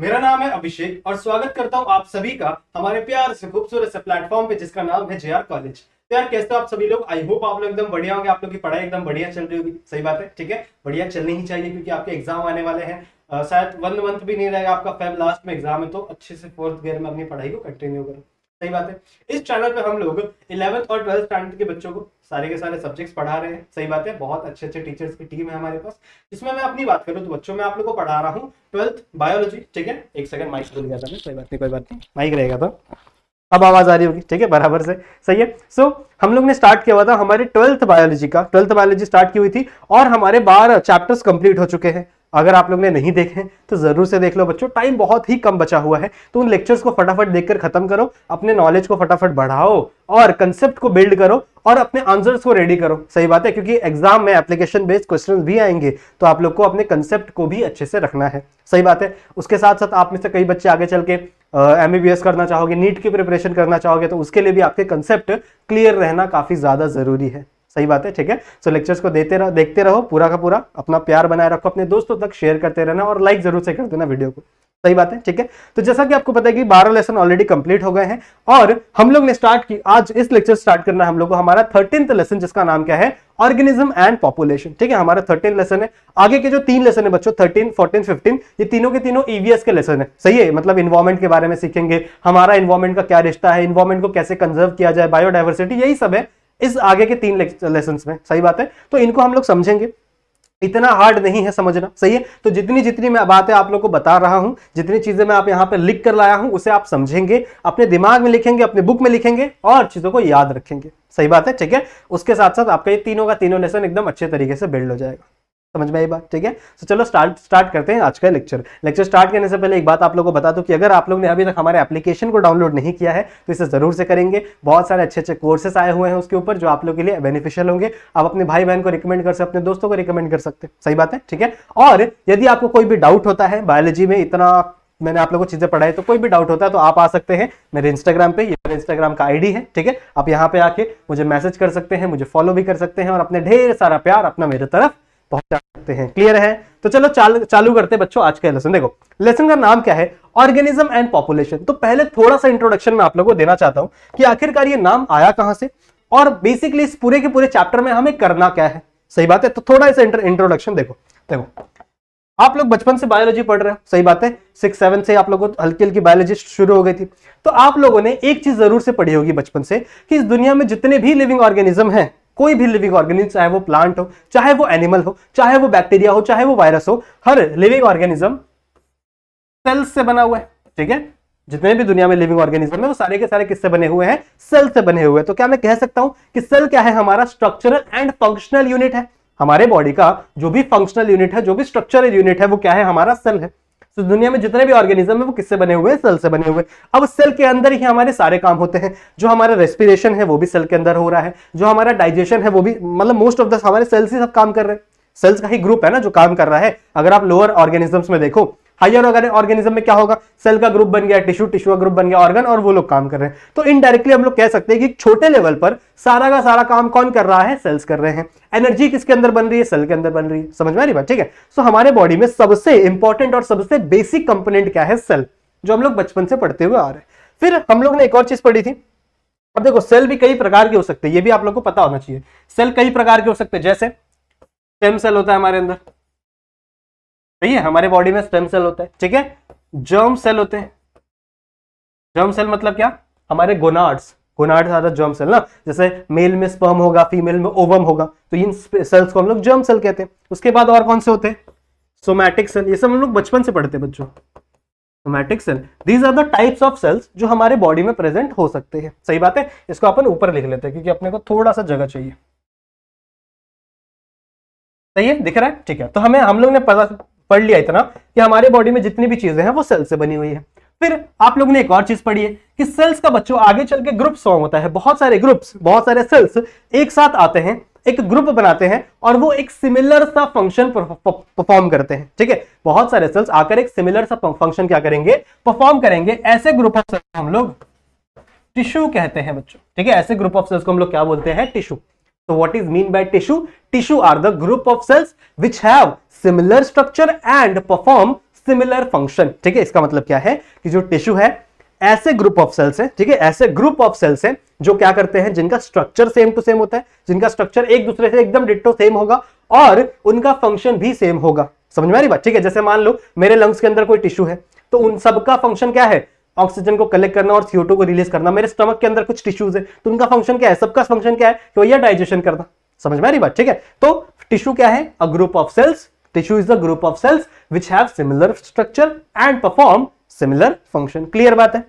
मेरा नाम है अभिषेक और स्वागत करता हूँ आप सभी का हमारे प्यार से खूबसूरत से प्लेटफॉर्म पे जिसका नाम है जेआर कॉलेज यार कैसे हो आप सभी लोग आई होप आप लोग एकदम बढ़िया होंगे आप लोग की पढ़ाई एकदम बढ़िया चल रही होगी सही बात है ठीक है बढ़िया चलनी ही चाहिए क्योंकि आपके एग्जाम आने वाले हैं शायद वन मंथ भी नहीं रहेगा आपका फेब लास्ट में एग्जाम है तो अच्छे से फोर्थ ईयर में अपनी पढ़ाई को कंटिन्यू करो सही बात है इस चैनल पे हम लोग इलेवंथ और ट्वेल्थ स्टैंडर्ड के बच्चों को सारे के सारे सब्जेक्ट्स पढ़ा रहे हैं सही बात है बहुत अच्छे अच्छे टीचर्स की टीम है हमारे पास जिसमें मैं अपनी बात करूँ तो बच्चों में आप लोग को पढ़ा रहा हूँ ट्वेल्थ बायोलॉजी ठीक है एक सेकंड माइक भूल गया था मैं सही बात नहीं कोई बात नहीं माइक रहेगा तो अब आवाज आ रही होगी ठीक है बराबर से सही है सो so, हम लोग ने स्टार्ट किया हुआ था हमारे ट्वेल्थ बायोलॉजी का ट्वेल्थ बायोलॉजी स्टार्ट की हुई थी और हमारे बारह चैप्टर्स कंप्लीट हो चुके हैं अगर आप लोग ने नहीं देखे तो ज़रूर से देख लो बच्चों टाइम बहुत ही कम बचा हुआ है तो उन लेक्चर्स को फटाफट देखकर खत्म करो अपने नॉलेज को फटाफट बढ़ाओ और कंसेप्ट को बिल्ड करो और अपने आंसर्स को रेडी करो सही बात है क्योंकि एग्जाम में एप्लीकेशन बेस्ड क्वेश्चंस भी आएंगे तो आप लोग को अपने कंसेप्ट को भी अच्छे से रखना है सही बात है उसके साथ साथ आप में से कई बच्चे आगे चल के एम uh, करना चाहोगे नीट की प्रिपरेशन करना चाहोगे तो उसके लिए भी आपके कंसेप्ट क्लियर रहना काफ़ी ज़्यादा ज़रूरी है सही बात है ठीक है सो लेक्चर्स को देते रहो देखते रहो पूरा का पूरा अपना प्यार बनाए रखो अपने दोस्तों तक शेयर करते रहना और लाइक जरूर से कर देना वीडियो को सही बात है ठीक है तो जैसा कि आपको पता है कि बारह लेसन ऑलरेडी कंप्लीट हो गए हैं और हम लोग ने स्टार्ट की आज इस लेक्चर स्टार्ट करना हम लोग को हमारा थर्टींथ लेसन जिसका नाम क्या है ऑर्गेनिज्म एंड पॉपुलेशन ठीक है हमारा थर्टीन लेसन है आगे के जो तीन लेसन है बच्चों थर्टीन फोर्टीन फिफ्टीन ये तीनों के तीनों ईवीएस के लेसन है सही है मतलब इन्वायरमेंट के बारे में सीखेंगे हमारा इन्वायरमेंट का क्या रिश्ता है इन्वायरमेंट को कैसे कंजर्व किया जाए बायोडाइवर्सिटी यही सब है इस आगे के तीन लेसन में सही बात है तो इनको हम लोग समझेंगे इतना हार्ड नहीं है समझना सही है तो जितनी जितनी मैं बातें आप लोग को बता रहा हूं जितनी चीजें मैं आप यहां पर लिख कर लाया हूं उसे आप समझेंगे अपने दिमाग में लिखेंगे अपने बुक में लिखेंगे और चीजों को याद रखेंगे सही बात है ठीक है उसके साथ साथ आपका ये तीनों का तीनों लेसन एकदम अच्छे तरीके से बिल्ड हो जाएगा समझ में आई बात ठीक है तो चलो स्टार्ट स्टार्ट करते हैं आज का लेक्चर लेक्चर स्टार्ट करने से पहले एक बात आप लोगों को बता दूं कि अगर आप लोग ने अभी तक हमारे एप्लीकेशन को डाउनलोड नहीं किया है तो इसे जरूर से करेंगे बहुत सारे अच्छे अच्छे कोर्सेस आए हुए हैं उसके ऊपर जो आप लोग के लिए बेनिफिशियल होंगे आप अपने भाई बहन को रिकमेंड कर सकते अपने दोस्तों को रिकमेंड कर सकते सही बात है ठीक है और यदि आपको कोई भी डाउट होता है बायोलॉजी में इतना मैंने आप लोगों को चीजें पढ़ाई तो कोई भी डाउट होता है तो आप आ सकते हैं मेरे इंस्टाग्राम पे ये मेरे इंस्टाग्राम का आईडी है ठीक है आप यहाँ पे आके मुझे मैसेज कर सकते हैं मुझे फॉलो भी कर सकते हैं और अपने ढेर सारा प्यार अपना मेरे तरफ पहुंचा सकते हैं क्लियर है तो चलो चाल, चालू करते हैं बच्चों आज का लेसन देखो लेसन का नाम क्या है ऑर्गेनिज्म एंड पॉपुलेशन तो पहले थोड़ा सा इंट्रोडक्शन मैं आप लोगों को देना चाहता हूं कि आखिरकार ये नाम आया कहां से और बेसिकली इस पूरे के पूरे चैप्टर में हमें करना क्या है सही बात है तो थोड़ा सा इंट्रोडक्शन देखो देखो आप लोग बचपन से बायोलॉजी पढ़ रहे हो सही बात है सिक्स सेवन से आप लोगों को हल्की हल्की बायोलॉजी शुरू हो गई थी तो आप लोगों ने एक चीज जरूर से पढ़ी होगी बचपन से कि इस दुनिया में जितने भी लिविंग ऑर्गेनिज्म हैं कोई भी लिविंग ऑर्गेनिज्म चाहे वो प्लांट हो चाहे वो एनिमल हो चाहे वो बैक्टीरिया हो चाहे वो वायरस हो हर लिविंग ऑर्गेनिज्म सेल्स से बना हुआ है ठीक है जितने भी दुनिया में लिविंग ऑर्गेनिज्म है वो सारे के सारे किससे बने हुए हैं सेल से बने हुए हैं तो क्या मैं कह सकता हूं कि सेल क्या है हमारा स्ट्रक्चरल एंड फंक्शनल यूनिट है हमारे बॉडी का जो भी फंक्शनल यूनिट है जो भी स्ट्रक्चरल यूनिट है वो क्या है हमारा सेल है तो दुनिया में जितने भी ऑर्गेनिज्म है वो किससे बने हुए हैं सेल से बने हुए अब सेल के अंदर ही हमारे सारे काम होते हैं जो हमारा रेस्पिरेशन है वो भी सेल के अंदर हो रहा है जो हमारा डाइजेशन है वो भी मतलब मोस्ट ऑफ द हमारे सेल्स ही सब काम कर रहे हैं सेल्स का ही ग्रुप है ना जो काम कर रहा है अगर आप लोअर ऑर्गेनिजम्स में देखो हायर ऑर्गेनिज्म में क्या होगा सेल का ग्रुप बन गया टिश्यू टिश्यू का ग्रुप बन गया ऑर्गन और वो लोग काम कर रहे हैं तो इनडायरेक्टली हम लोग कह सकते हैं कि छोटे लेवल पर सारा का सारा काम कौन कर रहा है सेल्स कर रहे हैं एनर्जी किसके अंदर बन रही है सेल के अंदर बन रही है समझ में आ रही बात ठीक है सो so, हमारे बॉडी में सबसे इंपॉर्टेंट और सबसे बेसिक कंपोनेंट क्या है सेल जो हम लोग बचपन से पढ़ते हुए आ रहे हैं फिर हम लोग ने एक और चीज पढ़ी थी अब देखो सेल भी कई प्रकार के हो सकते हैं ये भी आप लोग को पता होना चाहिए सेल कई प्रकार के हो सकते हैं जैसे स्टेम सेल होता है हमारे अंदर सही तो है हमारे बॉडी में स्टेम सेल होता है ठीक है जर्म सेल होते हैं जर्म सेल मतलब क्या हमारे gonads gonads are germ cell ना जैसे मेल में स्पर्म होगा फीमेल में ओवम होगा तो इन सेल्स को हम लोग जर्म सेल कहते हैं उसके बाद और कौन से होते हैं सोमैटिक सेल ये सब हम लोग बचपन से पढ़ते हैं बच्चों somatic cell these are the types of cells जो हमारे बॉडी में प्रेजेंट हो सकते हैं सही बात है इसको अपन ऊपर लिख लेते हैं क्योंकि अपने को थोड़ा सा जगह चाहिए सही है दिख रहा है ठीक है तो हमें हम लोग ने पता पढ़ लिया इतना कि हमारे बॉडी में जितनी भी चीजें हैं वो सेल्स से बनी हुई है फिर आप लोग ने एक और चीज पढ़ी है कि सेल्स का बच्चों आगे चल के ग्रुप फॉर्म होता है बहुत सारे ग्रुप्स बहुत सारे सेल्स एक साथ आते हैं एक ग्रुप बनाते हैं और वो एक सिमिलर सा फंक्शन परफॉर्म करते हैं ठीक है बहुत सारे सेल्स आकर एक सिमिलर सा फंक्शन क्या करेंगे परफॉर्म करेंगे ऐसे ग्रुप ऑफ सेल्स हम लोग टिश्यू कहते हैं बच्चों ठीक है ऐसे ग्रुप ऑफ सेल्स को हम लोग क्या बोलते हैं टिश्यू तो what is mean by tissue tissue are the group of cells which have similar structure and perform similar function ठीक है इसका मतलब क्या है कि जो टिश्यू है ऐसे ग्रुप ऑफ सेल्स है ठीक है ऐसे ग्रुप ऑफ सेल्स है जो क्या करते हैं जिनका स्ट्रक्चर सेम टू सेम होता है जिनका स्ट्रक्चर एक दूसरे से एकदम डिट्टो सेम होगा और उनका फंक्शन भी सेम होगा समझ में आ रही बात ठीक है जैसे मान लो मेरे लंग्स के अंदर कोई टिश्यू है तो उन सबका फंक्शन क्या है ऑक्सीजन को कलेक्ट करना और सीओ को रिलीज करना मेरे स्टमक के अंदर कुछ टिश्यूज है तो उनका फंक्शन क्या है सबका फंक्शन क्या है तो यह डाइजेशन करना समझ में आ रही बात ठीक है तो टिश्यू क्या है a group of cells Tissue is the group of cells which have similar structure and perform similar function. Clear बात है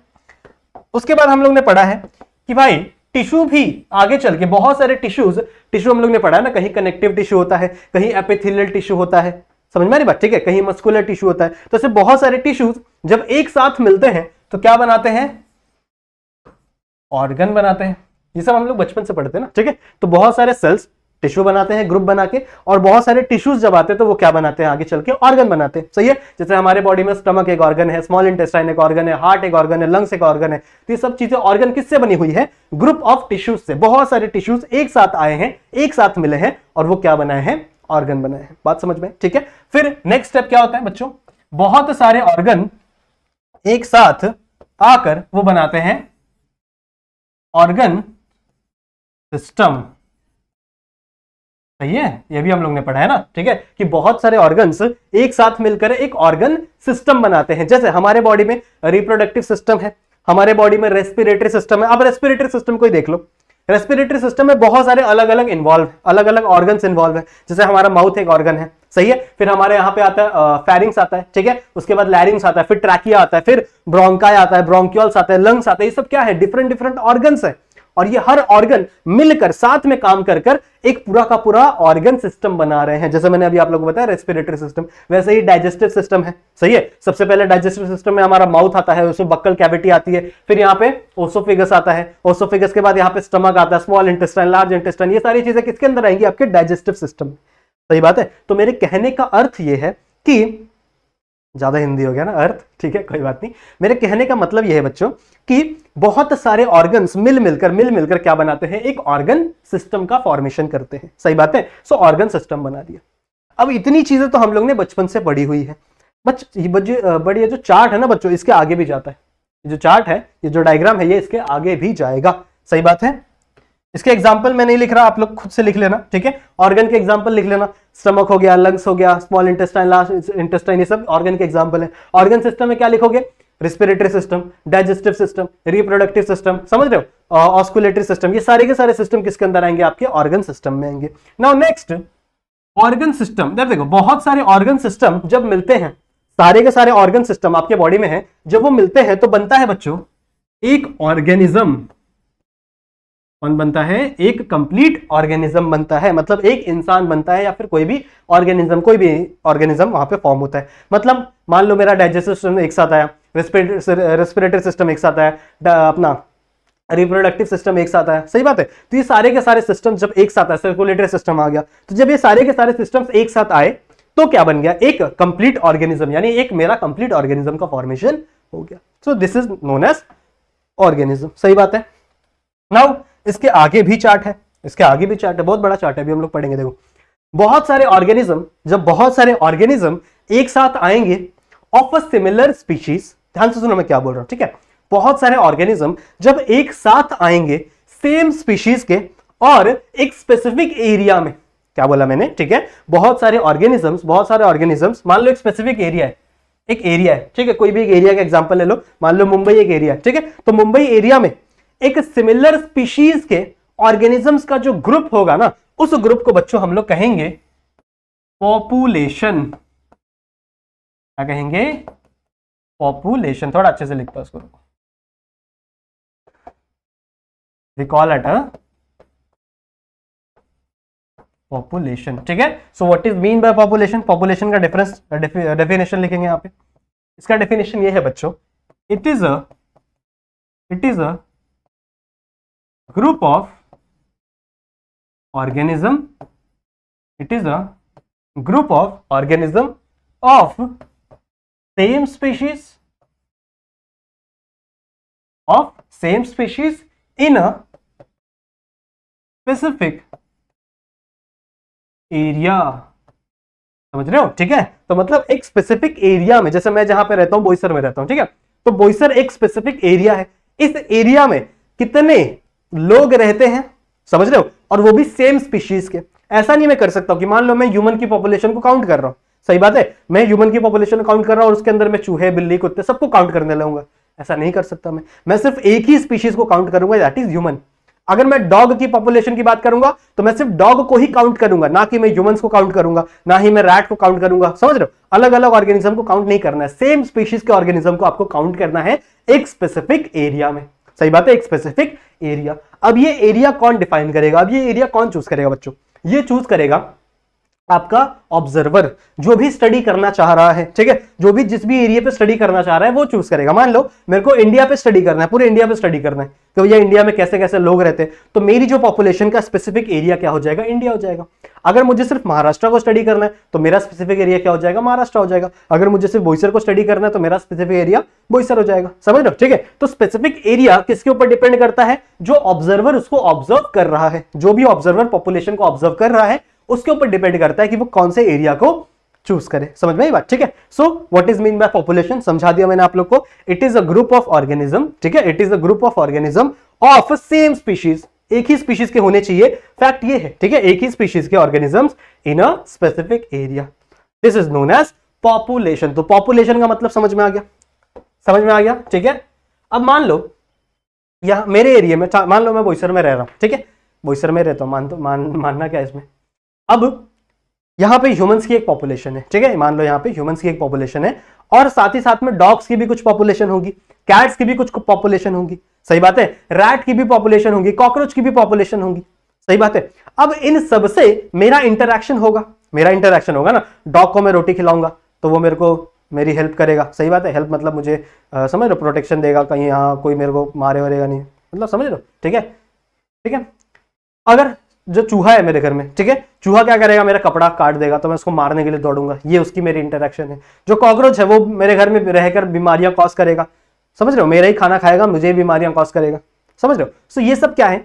उसके बाद हम लोग ने पढ़ा है कि भाई टिश्यू भी आगे चल के बहुत सारे टिश्यूज टिश्यू हम लोग ने पढ़ा है ना कहीं कनेक्टिव टिश्यू होता है कहीं एपिथिलियल टिश्यू होता है समझ में बात ठीक है कहीं मस्कुलर टिश्यू होता है तो ऐसे बहुत सारे टिश्यूज जब एक साथ मिलते हैं तो क्या बनाते हैं ऑर्गन बनाते हैं ये सब हम लोग बचपन से पढ़ते हैं ना ठीक है तो बहुत सारे सेल्स टिश्यू बनाते हैं ग्रुप बना के और बहुत सारे टिश्यूज जब आते हैं तो वो क्या बनाते हैं आगे चल के ऑर्गन बनाते हैं सही है जैसे हमारे बॉडी में स्टमक एक ऑर्गन है स्मॉल इंटेस्टाइन एक ऑर्गन है हार्ट एक ऑर्गन है लंग्स एक ऑर्गन है तो ये सब चीजें ऑर्गन किससे बनी हुई है ग्रुप ऑफ टिश्यूज से बहुत सारे टिश्यूज एक साथ आए हैं एक साथ मिले हैं और वो क्या बनाए हैं ऑर्गन बनाए हैं बात समझ में ठीक है फिर नेक्स्ट स्टेप क्या होता है बच्चों बहुत सारे ऑर्गन एक साथ आकर वो बनाते हैं ऑर्गन सिस्टम सही है ये भी हम लोग ने पढ़ा है ना ठीक है कि बहुत सारे ऑर्गन्स एक साथ मिलकर एक ऑर्गन सिस्टम बनाते हैं जैसे हमारे बॉडी में रिप्रोडक्टिव सिस्टम है हमारे बॉडी में रेस्पिरेटरी सिस्टम है अब रेस्पिरेटरी सिस्टम को ही देख लो रेस्पिरेटरी सिस्टम में बहुत सारे अलग अलग इन्वॉल्व अलग अलग ऑर्गन्स इन्वॉल्व है जैसे हमारा माउथ एक ऑर्गन है सही है फिर हमारे यहाँ पे आता है फेरिंग्स आता है ठीक है उसके बाद लैरिंग्स आता है फिर ट्रैकिया आता है फिर ब्रोंकाई आता है ब्रोंक्यूल्स आता है लंग्स आता है ये सब क्या है डिफरेंट डिफरेंट ऑर्गन्स है और ये हर ऑर्गन मिलकर साथ में काम कर कर एक पूरा का पूरा ऑर्गन सिस्टम बना रहे हैं जैसे मैंने अभी आप लोगों को बताया रेस्पिरेटरी सिस्टम वैसे ही डाइजेस्टिव सिस्टम है सही है सबसे पहले डाइजेस्टिव सिस्टम में हमारा माउथ आता है उसमें बक्कल कैविटी आती है फिर यहाँ पे ओसोफिगस आता है ओसोफिगस के बाद यहाँ पे स्टमक आता है स्मॉल इंटेस्टाइन लार्ज इंटेस्टाइन ये सारी चीजें किसके अंदर आएंगी आपके डाइजेस्टिव सिस्टम सही बात है तो मेरे कहने का अर्थ ये है कि ज़्यादा हिंदी हो गया ना अर्थ ठीक है कोई बात नहीं मेरे कहने का मतलब यह है बच्चों कि बहुत सारे ऑर्गन्स मिल मिलकर मिल मिलकर क्या बनाते हैं एक ऑर्गन सिस्टम का फॉर्मेशन करते हैं सही बात है सो ऑर्गन सिस्टम बना दिया अब इतनी चीज़ें तो हम लोग ने बचपन से पढ़ी हुई है बच बड़ी जो चार्ट है ना बच्चों इसके आगे भी जाता है जो चार्ट है ये जो डायग्राम है ये इसके आगे भी जाएगा सही बात है इसके एग्जाम्पल मैं नहीं लिख रहा आप लोग खुद से लिख लेना ठीक है ऑर्गन के एग्जाम्पल लिख लेना स्टमक हो गया लंग्स हो गया स्मॉल इंटेस्टाइन लास्ट इंटेस्टाइन ये सब ऑर्गन के एग्जाम्पल है ऑर्गन सिस्टम में क्या लिखोगे respiratory system digestive system reproductive system समझ रहे हो ऑस्कुलेटरी सिस्टम ये सारे के सारे सिस्टम किसके अंदर आएंगे आपके ऑर्गन सिस्टम में आएंगे नाउ नेक्स्ट ऑर्गन सिस्टम देखो बहुत सारे ऑर्गन सिस्टम जब मिलते हैं सारे के सारे ऑर्गन सिस्टम आपके बॉडी में है जब वो मिलते हैं तो बनता है बच्चों एक ऑर्गेनिज्म कौन बनता है एक कंप्लीट ऑर्गेनिज्म बनता है मतलब एक इंसान बनता है या फिर कोई भी ऑर्गेनिज्म कोई भी ऑर्गेनिज्म वहां पे फॉर्म होता है मतलब मान लो मेरा डाइजेस्टिव सिस्टम एक साथ आया रेस्पिरेटरी सिस्टम एक साथ आया अपना रिप्रोडक्टिव सिस्टम एक साथ आया सही बात है तो ये सारे के सारे सिस्टम जब एक साथ आया सर्कुलेटरी सिस्टम आ गया तो जब ये सारे के सारे सिस्टम एक साथ आए तो क्या बन गया एक कंप्लीट ऑर्गेनिज्म यानी एक मेरा कंप्लीट ऑर्गेनिज्म का फॉर्मेशन हो गया so this is known as organism सही बात है नाउ इसके आगे भी चार्ट है इसके आगे भी चार्ट है बहुत बड़ा चार्ट है अभी हम लोग पढ़ेंगे देखो बहुत सारे ऑर्गेनिज्म जब बहुत सारे ऑर्गेनिज्म एक साथ आएंगे ऑफ अ सिमिलर स्पीशीज ध्यान से सुनो मैं क्या बोल रहा हूं ठीक है बहुत सारे ऑर्गेनिज्म जब एक साथ आएंगे सेम स्पीशीज के और एक स्पेसिफिक एरिया में क्या बोला मैंने ठीक है बहुत सारे ऑर्गेनिजम्स बहुत सारे ऑर्गेनिजम्स मान लो एक स्पेसिफिक एरिया है एक एरिया है ठीक है कोई भी एक एरिया का एग्जाम्पल ले लो मान लो मुंबई एक एरिया है ठीक है तो मुंबई एरिया में एक सिमिलर स्पीशीज के ऑर्गेनिजम्स का जो ग्रुप होगा ना उस ग्रुप को बच्चों हम लोग कहेंगे पॉपुलेशन क्या कहेंगे पॉपुलेशन थोड़ा अच्छे से लिखता उसको रिकॉल एट पॉपुलेशन ठीक है so what is mean by population population का डिफरेंस डेफिनेशन लिखेंगे यहां पे इसका डेफिनेशन ये है बच्चों it is a it is a group of organism it is a group of organism of same species of same species in a specific area समझ रहे हो ठीक है तो मतलब एक स्पेसिफिक एरिया में जैसे मैं जहां पे रहता हूं बोईसर में रहता हूं ठीक है तो बोईसर एक स्पेसिफिक एरिया है इस एरिया में कितने लोग रहते हैं समझ रहे हो और वो भी सेम स्पीशीज के ऐसा नहीं मैं कर सकता हूं कि मान लो मैं ह्यूमन की पॉपुलेशन को काउंट कर रहा हूं सही बात है मैं ह्यूमन की पॉपुलेशन काउंट कर रहा हूं और उसके अंदर मैं चूहे बिल्ली कुत्ते सबको काउंट करने लगूंगा ऐसा नहीं कर सकता मैं मैं सिर्फ एक ही स्पीशीज को काउंट करूंगा दैट इज ह्यूमन अगर मैं डॉग की पॉपुलेशन की बात करूंगा तो मैं सिर्फ डॉग को ही काउंट करूंगा ना कि मैं ह्यूमंस को काउंट करूंगा ना ही मैं रैट को काउंट करूंगा समझ रहे हो अलग अलग ऑर्गेनिज्म को काउंट नहीं करना है सेम स्पीशीज के ऑर्गेनिज्म को आपको काउंट करना है एक स्पेसिफिक एरिया में सही बात है एक स्पेसिफिक एरिया अब ये एरिया कौन डिफाइन करेगा अब ये एरिया कौन चूज करेगा बच्चों ये चूज करेगा आपका ऑब्जर्वर जो भी स्टडी करना चाह रहा है ठीक है जो भी जिस भी एरिया पे स्टडी करना चाह रहा है वो चूज करेगा मान लो मेरे को इंडिया पे स्टडी करना है पूरे इंडिया पे स्टडी करना है कि तो भैया इंडिया में कैसे कैसे लोग रहते हैं तो मेरी जो पॉपुलेशन का स्पेसिफिक एरिया क्या हो जाएगा इंडिया हो जाएगा अगर मुझे सिर्फ महाराष्ट्र को स्टडी करना है तो मेरा स्पेसिफिक एरिया क्या हो जाएगा महाराष्ट्र हो जाएगा अगर मुझे सिर्फ बोईसर को स्टडी करना है तो मेरा स्पेसिफिक एरिया बोईसर हो जाएगा समझ लो ठीक है तो स्पेसिफिक एरिया किसके ऊपर डिपेंड करता है जो ऑब्जर्वर उसको ऑब्जर्व कर रहा है जो भी ऑब्जर्वर पॉपुलेशन को ऑब्जर्व कर रहा है उसके ऊपर डिपेंड करता है कि वो कौन से एरिया को चूज करें समझ में ये बात ठीक है so what is mean by population समझा दिया मैंने आप लोग को it is a group of organism ठीक है it is a group of organism of same species एक ही स्पीशीज के होने चाहिए फैक्ट ये है ठीक है एक ही स्पीशीज के organisms in a specific area this is known as population तो पॉपुलेशन का मतलब समझ में आ गया समझ में आ गया ठीक है अब मान लो यहां मेरे एरिया में मान लो मैं बोईसर में रह रहा हूँ ठीक है बोईसर में रहता हूं मान तो मान मानना क्या इसमें अब यहां पे ह्यूमंस की एक पॉपुलेशन है ठीक है मान लो यहां पे ह्यूमंस की एक पॉपुलेशन है और साथ ही साथ में डॉग्स की भी कुछ पॉपुलेशन होगी कैट्स की भी कुछ पॉपुलेशन होगी सही बात है रैट की भी पॉपुलेशन होगी कॉकरोच की भी पॉपुलेशन होगी सही बात है अब इन सबसे मेरा इंटरेक्शन होगा मेरा इंटरेक्शन होगा ना डॉग को मैं रोटी खिलाऊंगा तो वो मेरे को मेरी हेल्प करेगा सही बात है हेल्प मतलब मुझे आ, समझ लो प्रोटेक्शन देगा कहीं यहाँ कोई मेरे को मारे वरेगा नहीं मतलब समझ लो ठीक है ठीक है अगर जो चूहा है मेरे घर में ठीक है चूहा क्या करेगा मेरा कपड़ा काट देगा तो मैं उसको मारने के लिए दौड़ूंगा ये उसकी मेरी इंटरेक्शन है जो कॉकरोच है वो मेरे घर में रहकर बीमारियां कॉज करेगा समझ रहे हो मेरा ही खाना खाएगा मुझे बीमारियां कॉज करेगा समझ रहे हो सो ये सब क्या है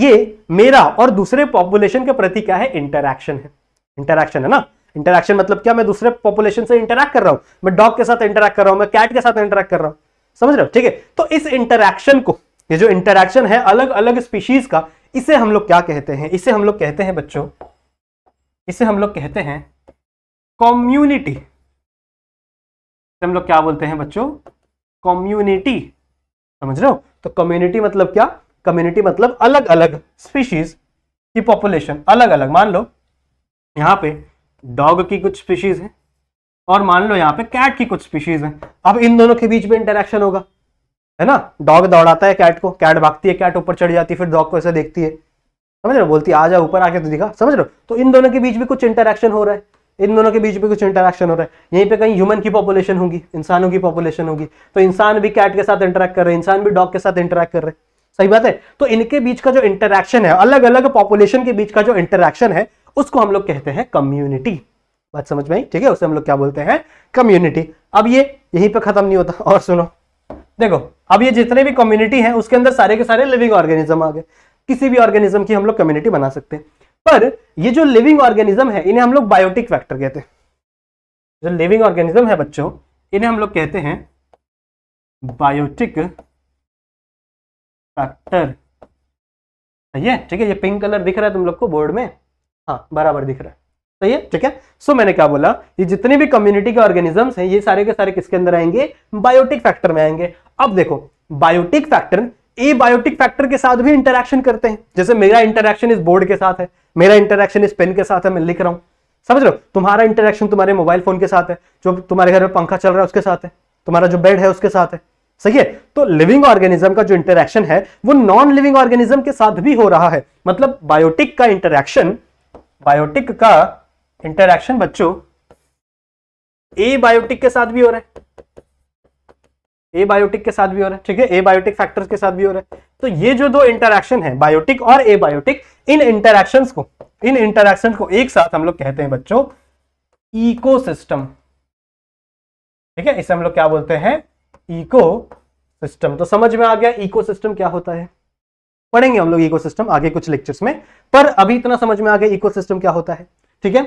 ये मेरा और दूसरे पॉपुलेशन के प्रति क्या है इंटरेक्शन है इंटरेक्शन है ना इंटरेक्शन मतलब क्या मैं दूसरे पॉपुलेशन से इंटरेक्ट कर रहा हूँ मैं डॉग के साथ इंटरेक्ट कर रहा हूँ मैं कैट के साथ इंटरेक्ट कर रहा हूँ समझ रहे हो ठीक है तो इस इंटरेक्शन को ये जो इंटरेक्शन है अलग अलग स्पीशीज का इसे हम लोग क्या कहते हैं इसे हम लोग कहते हैं बच्चों इसे हम लोग कहते हैं कम्युनिटी हम लोग क्या बोलते हैं बच्चों कम्युनिटी समझ रहे हो तो कम्युनिटी मतलब क्या कम्युनिटी मतलब अलग अलग स्पीशीज की पॉपुलेशन अलग अलग मान लो यहाँ पे डॉग की कुछ स्पीशीज है और मान लो यहाँ पे कैट की कुछ स्पीशीज है अब इन दोनों के बीच में इंटरेक्शन होगा है ना डॉग दौड़ाता है कैट को कैट भागती है कैट ऊपर चढ़ जाती है फिर डॉग को ऐसे देखती है समझ रहे हो बोलती आ जा ऊपर आके तो दिखा समझ रहे हो तो इन दोनों के बीच भी कुछ इंटरेक्शन हो रहा है इन दोनों के बीच भी कुछ इंटरेक्शन हो रहा है यहीं पे कहीं ह्यूमन की पॉपुलेशन होगी इंसानों की पॉपुलेशन होगी तो इंसान भी कैट के साथ इंटरेक्ट कर रहे हैं इंसान भी डॉग के साथ इंटरेक्ट कर रहे हैं सही बात है तो इनके बीच का जो इंटरेक्शन है अलग अलग पॉपुलेशन के बीच का जो इंटरेक्शन है उसको हम लोग कहते हैं कम्युनिटी बात समझ में आई ठीक है उसे हम लोग क्या बोलते हैं कम्युनिटी अब ये यहीं पर खत्म नहीं होता और सुनो देखो अब ये जितने भी कम्युनिटी है उसके अंदर सारे के सारे लिविंग ऑर्गेनिज्म आ गए किसी भी ऑर्गेनिज्म की हम लोग कम्युनिटी बना सकते हैं पर ये जो लिविंग ऑर्गेनिज्म है इन्हें हम लोग बायोटिक फैक्टर कहते हैं जो लिविंग ऑर्गेनिज्म है बच्चों इन्हें हम लोग कहते हैं बायोटिक फैक्टर सही है ठीक है ये पिंक कलर दिख रहा है तुम लोग को बोर्ड में हाँ बराबर दिख रहा है सही है ठीक है सो मैंने क्या बोला ये जितने भी कम्युनिटी के ऑर्गेनिजम्स हैं ये सारे के सारे किसके अंदर आएंगे बायोटिक फैक्टर में आएंगे अब देखो biotic factor abiotic factor के साथ भी इंटरेक्शन करते हैं जैसे मेरा इंटरेक्शन इस बोर्ड के साथ है मेरा इंटरेक्शन इस पेन के साथ है मैं लिख रहा हूं समझ लो तुम्हारा इंटरेक्शन तुम्हारे मोबाइल फोन के साथ है जो तुम्हारे घर में पंखा चल रहा है उसके साथ है तुम्हारा जो बेड है उसके साथ है सही है तो लिविंग ऑर्गेनिज्म का जो इंटरेक्शन है वो नॉन लिविंग ऑर्गेनिज्म के साथ भी हो रहा है मतलब बायोटिक का इंटरेक्शन बायोटिक का इंटरक्शन बच्चों ए बायोटिक के साथ भी हो रहा है ए बायोटिक के साथ भी हो रहा है ठीक है ए बायोटिक फैक्टर्स के साथ भी हो रहा है तो ये जो दो इंटरक्शन है बायोटिक और ए बायोटिक इन इंटरक्शन को इन इंटरक्शन को एक साथ हम लोग कहते हैं बच्चों सिस्टम ठीक है इसे हम लोग क्या बोलते हैं इको सिस्टम तो समझ में आ गया इकोसिस्टम क्या होता है पढ़ेंगे हम लोग इकोसिस्टम आगे कुछ लेक्चर्स में पर अभी इतना समझ में आ गया इकोसिस्टम क्या होता है ठीक है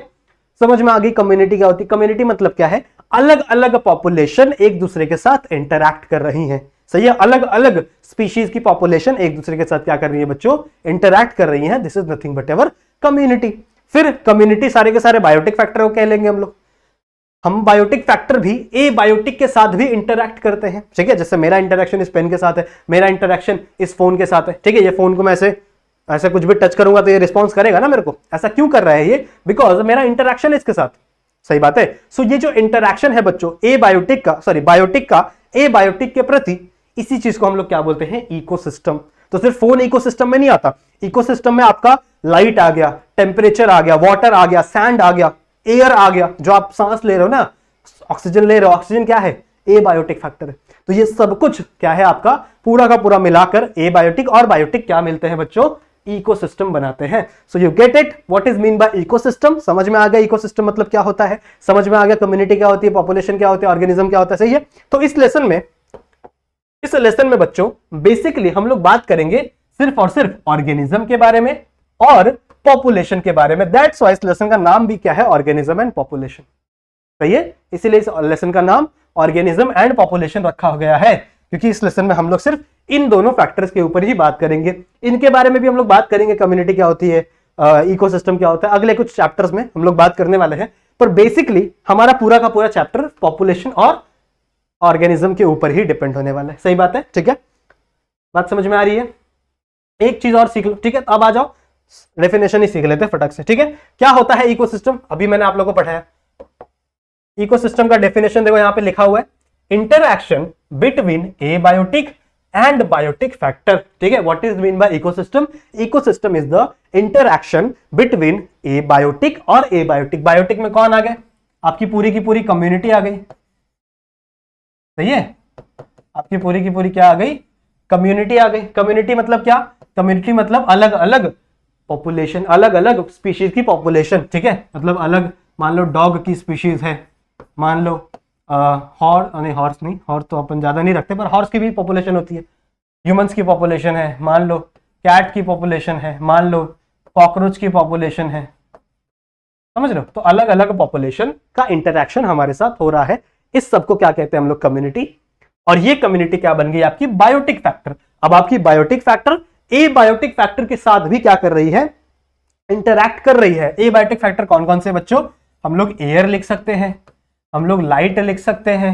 समझ में आ गई कम्युनिटी क्या होती है कम्युनिटी मतलब क्या है अलग अलग पॉपुलेशन एक दूसरे के साथ इंटरैक्ट कर रही है सही है अलग अलग स्पीशीज की पॉपुलेशन एक दूसरे के साथ क्या कर रही है बच्चों इंटरैक्ट कर रही है this is nothing but ever community फिर कम्युनिटी सारे के सारे बायोटिक फैक्टर को कह लेंगे हम लोग हम बायोटिक फैक्टर भी ए बायोटिक के साथ भी इंटरैक्ट करते हैं ठीक है जैसे मेरा इंटरेक्शन इस पेन के साथ है मेरा इंटरेक्शन इस फोन के साथ है ठीक है ये फोन को मैं ऐसे ऐसा कुछ भी टच करूंगा तो ये रिस्पॉन्स करेगा ना मेरे को ऐसा क्यों कर रहा है ये बिकॉज मेरा इंटरेक्शन है इसके साथ सही बात है सो so, ये जो इंटरेक्शन है बच्चों ए बायोटिक का सॉरी बायोटिक का ए बायोटिक के प्रति इसी चीज को हम लोग क्या बोलते हैं इकोसिस्टम तो सिर्फ फोन इकोसिस्टम में नहीं आता इकोसिस्टम में आपका लाइट आ गया टेम्परेचर आ गया वाटर आ गया सैंड आ गया एयर आ गया जो आप सांस ले रहे हो ना ऑक्सीजन ले रहे हो ऑक्सीजन क्या है ए बायोटिक फैक्टर है तो ये सब कुछ क्या है आपका पूरा का पूरा मिलाकर ए बायोटिक और बायोटिक क्या मिलते हैं बच्चों इकोसिस्टम बनाते हैं so you get it what is mean by ecosystem समझ में आ गया इकोसिस्टम मतलब क्या होता है समझ में आ गया कम्युनिटी क्या होती है पॉपुलेशन क्या होती है ऑर्गेनिज्म क्या होता है सही है तो इस लेसन में इस लेसन में बच्चों बेसिकली हम लोग बात करेंगे सिर्फ और सिर्फ ऑर्गेनिज्म के बारे में और पॉपुलेशन के बारे में दैट्स वाइस लेसन का नाम भी क्या है ऑर्गेनिज्म एंड पॉपुलेशन सही है इसीलिए इस लेसन का नाम ऑर्गेनिज्म एंड पॉपुलेशन रखा हो गया है क्योंकि इस लेसन में हम लोग सिर्फ इन दोनों फैक्टर्स के ऊपर ही बात करेंगे इनके बारे में भी हम लोग बात करेंगे कम्युनिटी क्या होती है इको uh, क्या होता है अगले कुछ चैप्टर्स में हम लोग बात करने वाले हैं पर बेसिकली हमारा पूरा का पूरा चैप्टर पॉपुलेशन और ऑर्गेनिज्म के ऊपर ही डिपेंड होने वाला है सही बात है ठीक है बात समझ में आ रही है एक चीज और सीख लो ठीक है तो अब आ जाओ डेफिनेशन ही सीख लेते हैं फटक से ठीक है क्या होता है इकोसिस्टम अभी मैंने आप लोगों को पढ़ाया इकोसिस्टम का डेफिनेशन देखो यहां पे लिखा हुआ है interaction between abiotic and biotic factor ठीक है Okay, is mean mean ecosystem ecosystem is the interaction between abiotic और ए बायोटिक बायोटिक में कौन आ गए आपकी पूरी की पूरी कम्युनिटी आ गई सही है आपकी पूरी की पूरी क्या आ गई कम्युनिटी आ गई कम्युनिटी मतलब क्या कम्युनिटी मतलब अलग अलग पॉपुलेशन अलग अलग स्पीशीज की पॉपुलेशन ठीक है मतलब अलग मान लो डॉग की स्पीशीज है मान लो हॉर्स नहीं हॉर्स नहीं हॉर्स तो अपन ज़्यादा नहीं रखते पर हॉर्स की भी पॉपुलेशन होती है ह्यूमंस की पॉपुलेशन है मान लो कैट की पॉपुलेशन है मान लो कॉकरोच की पॉपुलेशन है समझ लो तो अलग अलग पॉपुलेशन का इंटरेक्शन हमारे साथ हो रहा है इस सबको क्या कहते हैं हम लोग कम्युनिटी और ये कम्युनिटी क्या बन गई आपकी बायोटिक फैक्टर अब आपकी biotic factor abiotic factor के साथ भी क्या कर रही है इंटरैक्ट कर रही है ए बायोटिक फैक्टर कौन कौन से बच्चों हम लोग एयर लिख सकते हैं हम लोग लाइट लिख सकते हैं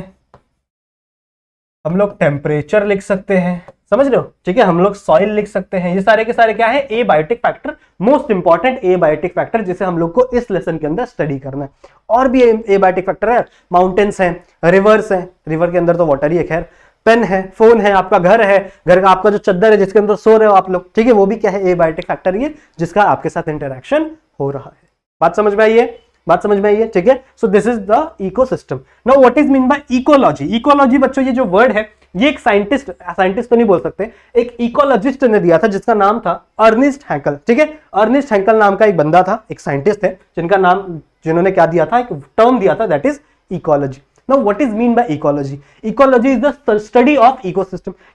हम लोग टेम्परेचर लिख सकते हैं समझ रहे हो ठीक है हम लोग सॉइल लिख सकते हैं ये सारे के सारे क्या है abiotic factor most important abiotic factor जिसे हम लोग को इस लेसन के अंदर स्टडी करना है और भी ए बायोटिक फैक्टर है माउंटेन्स हैं रिवर्स है रिवर के अंदर तो वाटर ही है खैर पेन है फोन है आपका घर है घर का आपका जो चद्दर है जिसके अंदर सो रहे हो आप लोग ठीक है वो भी क्या है ए बायोटिक फैक्टर ये जिसका आपके साथ इंटरेक्शन हो रहा है बात समझ में आई है बात समझ में आई है ठीक है so this is the ecosystem no what is mean by ecology ecology बच्चों ये जो वर्ड है ये एक साइंटिस्ट साइंटिस्ट तो नहीं बोल सकते एक इकोलॉजिस्ट ने दिया था जिसका नाम था अर्निस्ट हैंकल ठीक है अर्निस्ट हैंकल नाम का एक बंदा था एक साइंटिस्ट है जिनका नाम जिन्होंने क्या दिया था एक टर्म दिया था that is ecology no what is mean by ecology ecology is the study of eco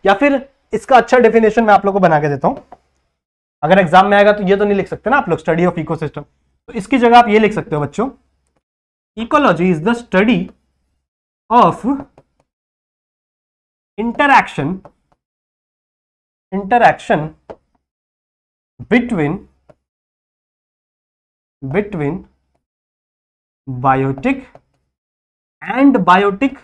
या फिर इसका अच्छा डेफिनेशन मैं आप लोग को बना के देता हूं अगर एग्जाम में आएगा तो ये तो नहीं लिख सकते ना आप लोग स्टडी ऑफ इकोसिस्टम तो इसकी जगह आप ये लिख सकते हो बच्चों ecology is the study of interaction interaction between between biotic and biotic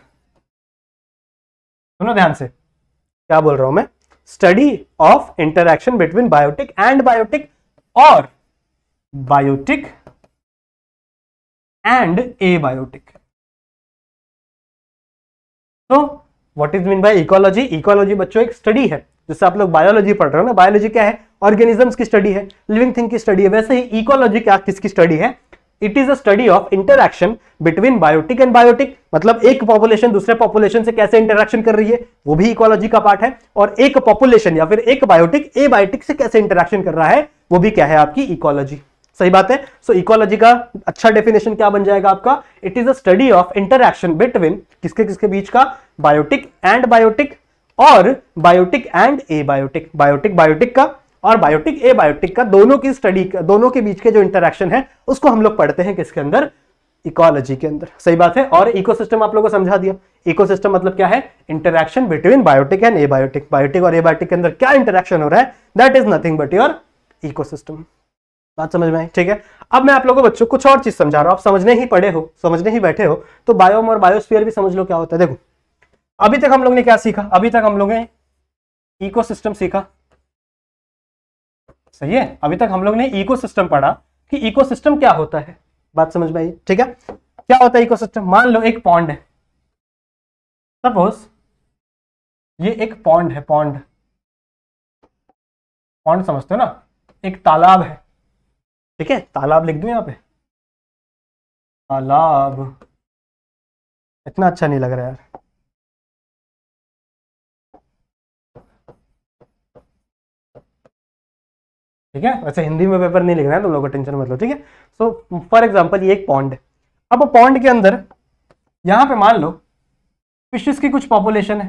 सुनो ध्यान से क्या बोल रहा हूं मैं study of interaction between biotic and biotic और बायोटिक एंड एबायोटिक तो what is mean by ecology ecology बच्चों एक स्टडी है जैसे आप लोग बायोलॉजी पढ़ रहे हो ना बायोलॉजी क्या है ऑर्गेनिजम्स की स्टडी है लिविंग थिंग की स्टडी है वैसे ही इकोलॉजी क्या किसकी स्टडी है it is a study of interaction between biotic and biotic मतलब एक पॉपुलेशन दूसरे पॉपुलेशन से कैसे इंटरेक्शन कर रही है वो भी इकोलॉजी का पार्ट है और एक पॉपुलेशन या फिर एक बायोटिक ए बायोटिक से कैसे इंटरेक्शन कर रहा है वो भी क्या है आपकी इकोलॉजी सही बात है सो so, इकोलॉजी का अच्छा डेफिनेशन क्या बन जाएगा आपका it is a study of interaction between किसके किसके बीच का बायोटिक एंड बायोटिक और biotic and abiotic biotic biotic का और बायोटिक ए बायोटिक का दोनों की स्टडी दोनों के बीच के जो इंटरेक्शन है उसको हम लोग पढ़ते हैं किसके अंदर इकोलॉजी के अंदर सही बात है और इकोसिस्टम आप लोगों को समझा दिया इकोसिस्टम मतलब क्या है interaction between biotic and abiotic biotic और ए बायोटिक के अंदर क्या इंटरेक्शन हो रहा है that is nothing but your ecosystem बात समझ में आई ठीक है अब मैं आप लोगों को बच्चों कुछ और चीज समझा रहा हूं आप समझने ही पड़े हो समझने ही बैठे हो तो बायोम और बायोस्फीयर भी समझ लो क्या होता है देखो अभी तक हम लोग ने क्या सीखा अभी तक हम लोग ने इकोसिस्टम सीखा सही है अभी तक हम लोग ने इको पढ़ा कि इको क्या होता है बात समझ में आई ठीक है क्या होता है इको मान लो एक पॉन्ड है सपोज ये एक पॉन्ड है पॉन्ड पॉन्ड समझते हो ना एक तालाब है ठीक है तालाब लिख दू यहाँ पे तालाब इतना अच्छा नहीं लग रहा यार ठीक है वैसे हिंदी में पेपर नहीं लिखना है तुम लोगों का टेंशन मत लो ठीक है सो फॉर एग्जाम्पल ये एक पॉन्ड अब पॉन्ड के अंदर यहां पे मान लो फिशेस की कुछ पॉपुलेशन है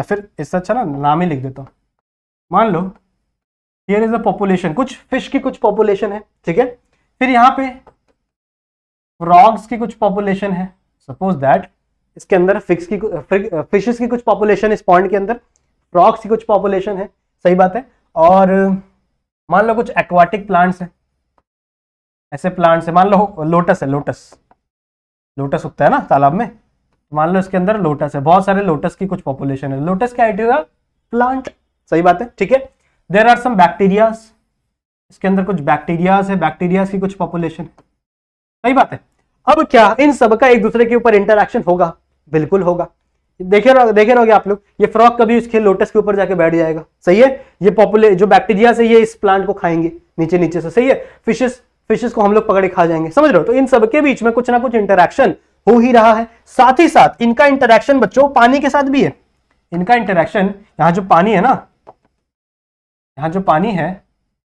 या फिर इससे अच्छा ना नाम ही लिख देता हूं मान लो हियर इज अ पॉपुलेशन कुछ फिश की कुछ पॉपुलेशन है ठीक है फिर यहां पे फ्रॉग्स की कुछ पॉपुलेशन है सपोज दैट इसके अंदर फिक्स की फिशेस की कुछ पॉपुलेशन इस पॉइंट के अंदर फ्रॉग्स की कुछ पॉपुलेशन है सही बात है और मान लो कुछ एक्वाटिक प्लांट्स हैं ऐसे प्लांट्स है मान लो लोटस है लोटस लोटस उगता है ना तालाब में मान लो इसके अंदर लोटस है बहुत सारे लोटस की कुछ पॉपुलेशन है लोटस क्या आइडिया प्लांट सही बात है ठीक है देर आर सम बैक्टीरियाज इसके अंदर कुछ बैक्टीरियाज है बैक्टीरियाज की कुछ पॉपुलेशन सही बात है अब क्या इन सब का एक दूसरे के ऊपर इंटरेक्शन होगा बिल्कुल होगा देखे रहो देखे रहोगे आप लोग ये फ्रॉक कभी उसके लोटस के ऊपर जाके बैठ जाएगा सही है ये पॉपुले जो बैक्टीरिया से ये इस प्लांट को खाएंगे नीचे नीचे से सही है फिशेस फिशेस को हम लोग पकड़े खा जाएंगे समझ रहे हो तो इन सब के बीच में कुछ ना कुछ इंटरेक्शन हो ही रहा है साथ ही साथ इनका इंटरेक्शन बच्चों पानी के साथ भी है इनका इंटरेक्शन यहाँ जो पानी है ना यहाँ जो पानी है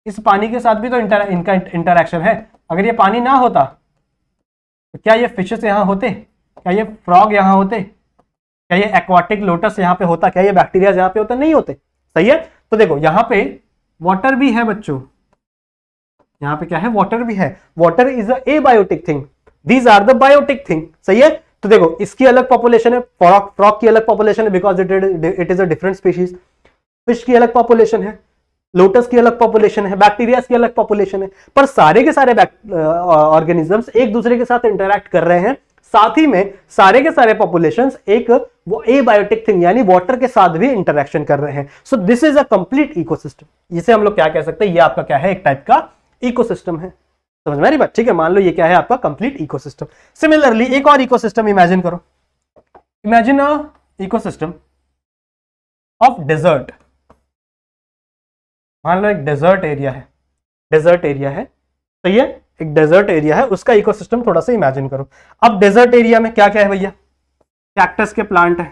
इस पानी के साथ भी तो इंटर इनका इंटरेक्शन है अगर ये पानी ना होता तो क्या ये फिशेस यहाँ होते क्या ये फ्रॉग यहाँ होते क्या ये एक्वाटिक लोटस यहाँ पे होता क्या ये बैक्टीरिया यहाँ पे होता नहीं होते सही है तो देखो यहाँ पे वाटर भी है बच्चों यहाँ पे क्या है वाटर भी है water is abiotic thing these are the biotic thing सही है तो देखो इसकी अलग पॉपुलेशन है फ्रॉक फ्रॉक की अलग पॉपुलेशन है because it it is a different species fish की अलग पॉपुलेशन है लोटस की अलग पॉपुलेशन है बैक्टीरिया की अलग पॉपुलेशन है पर सारे के सारे ऑर्गेनिजम्स एक दूसरे के साथ इंटरेक्ट कर रहे हैं साथ ही में सारे के सारे पॉपुलेशन एक वो बायोटिक थिंग यानी वाटर के साथ भी इंटरेक्शन कर रहे हैं so this is a complete ecosystem इसे हम लोग क्या कह सकते हैं ये आपका क्या है एक टाइप का इकोसिस्टम है समझ में बात ठीक है मान लो ये क्या है आपका कंप्लीट इकोसिस्टम सिमिलरली एक और इकोसिस्टम इमेजिन करो imagine a ecosystem of desert मान लो एक डेजर्ट एरिया है डेजर्ट एरिया है तो ये एक डेजर्ट एरिया है उसका इकोसिस्टम थोड़ा सा इमेजिन करो अब डेजर्ट एरिया में क्या क्या है भैया कैक्टस के प्लांट है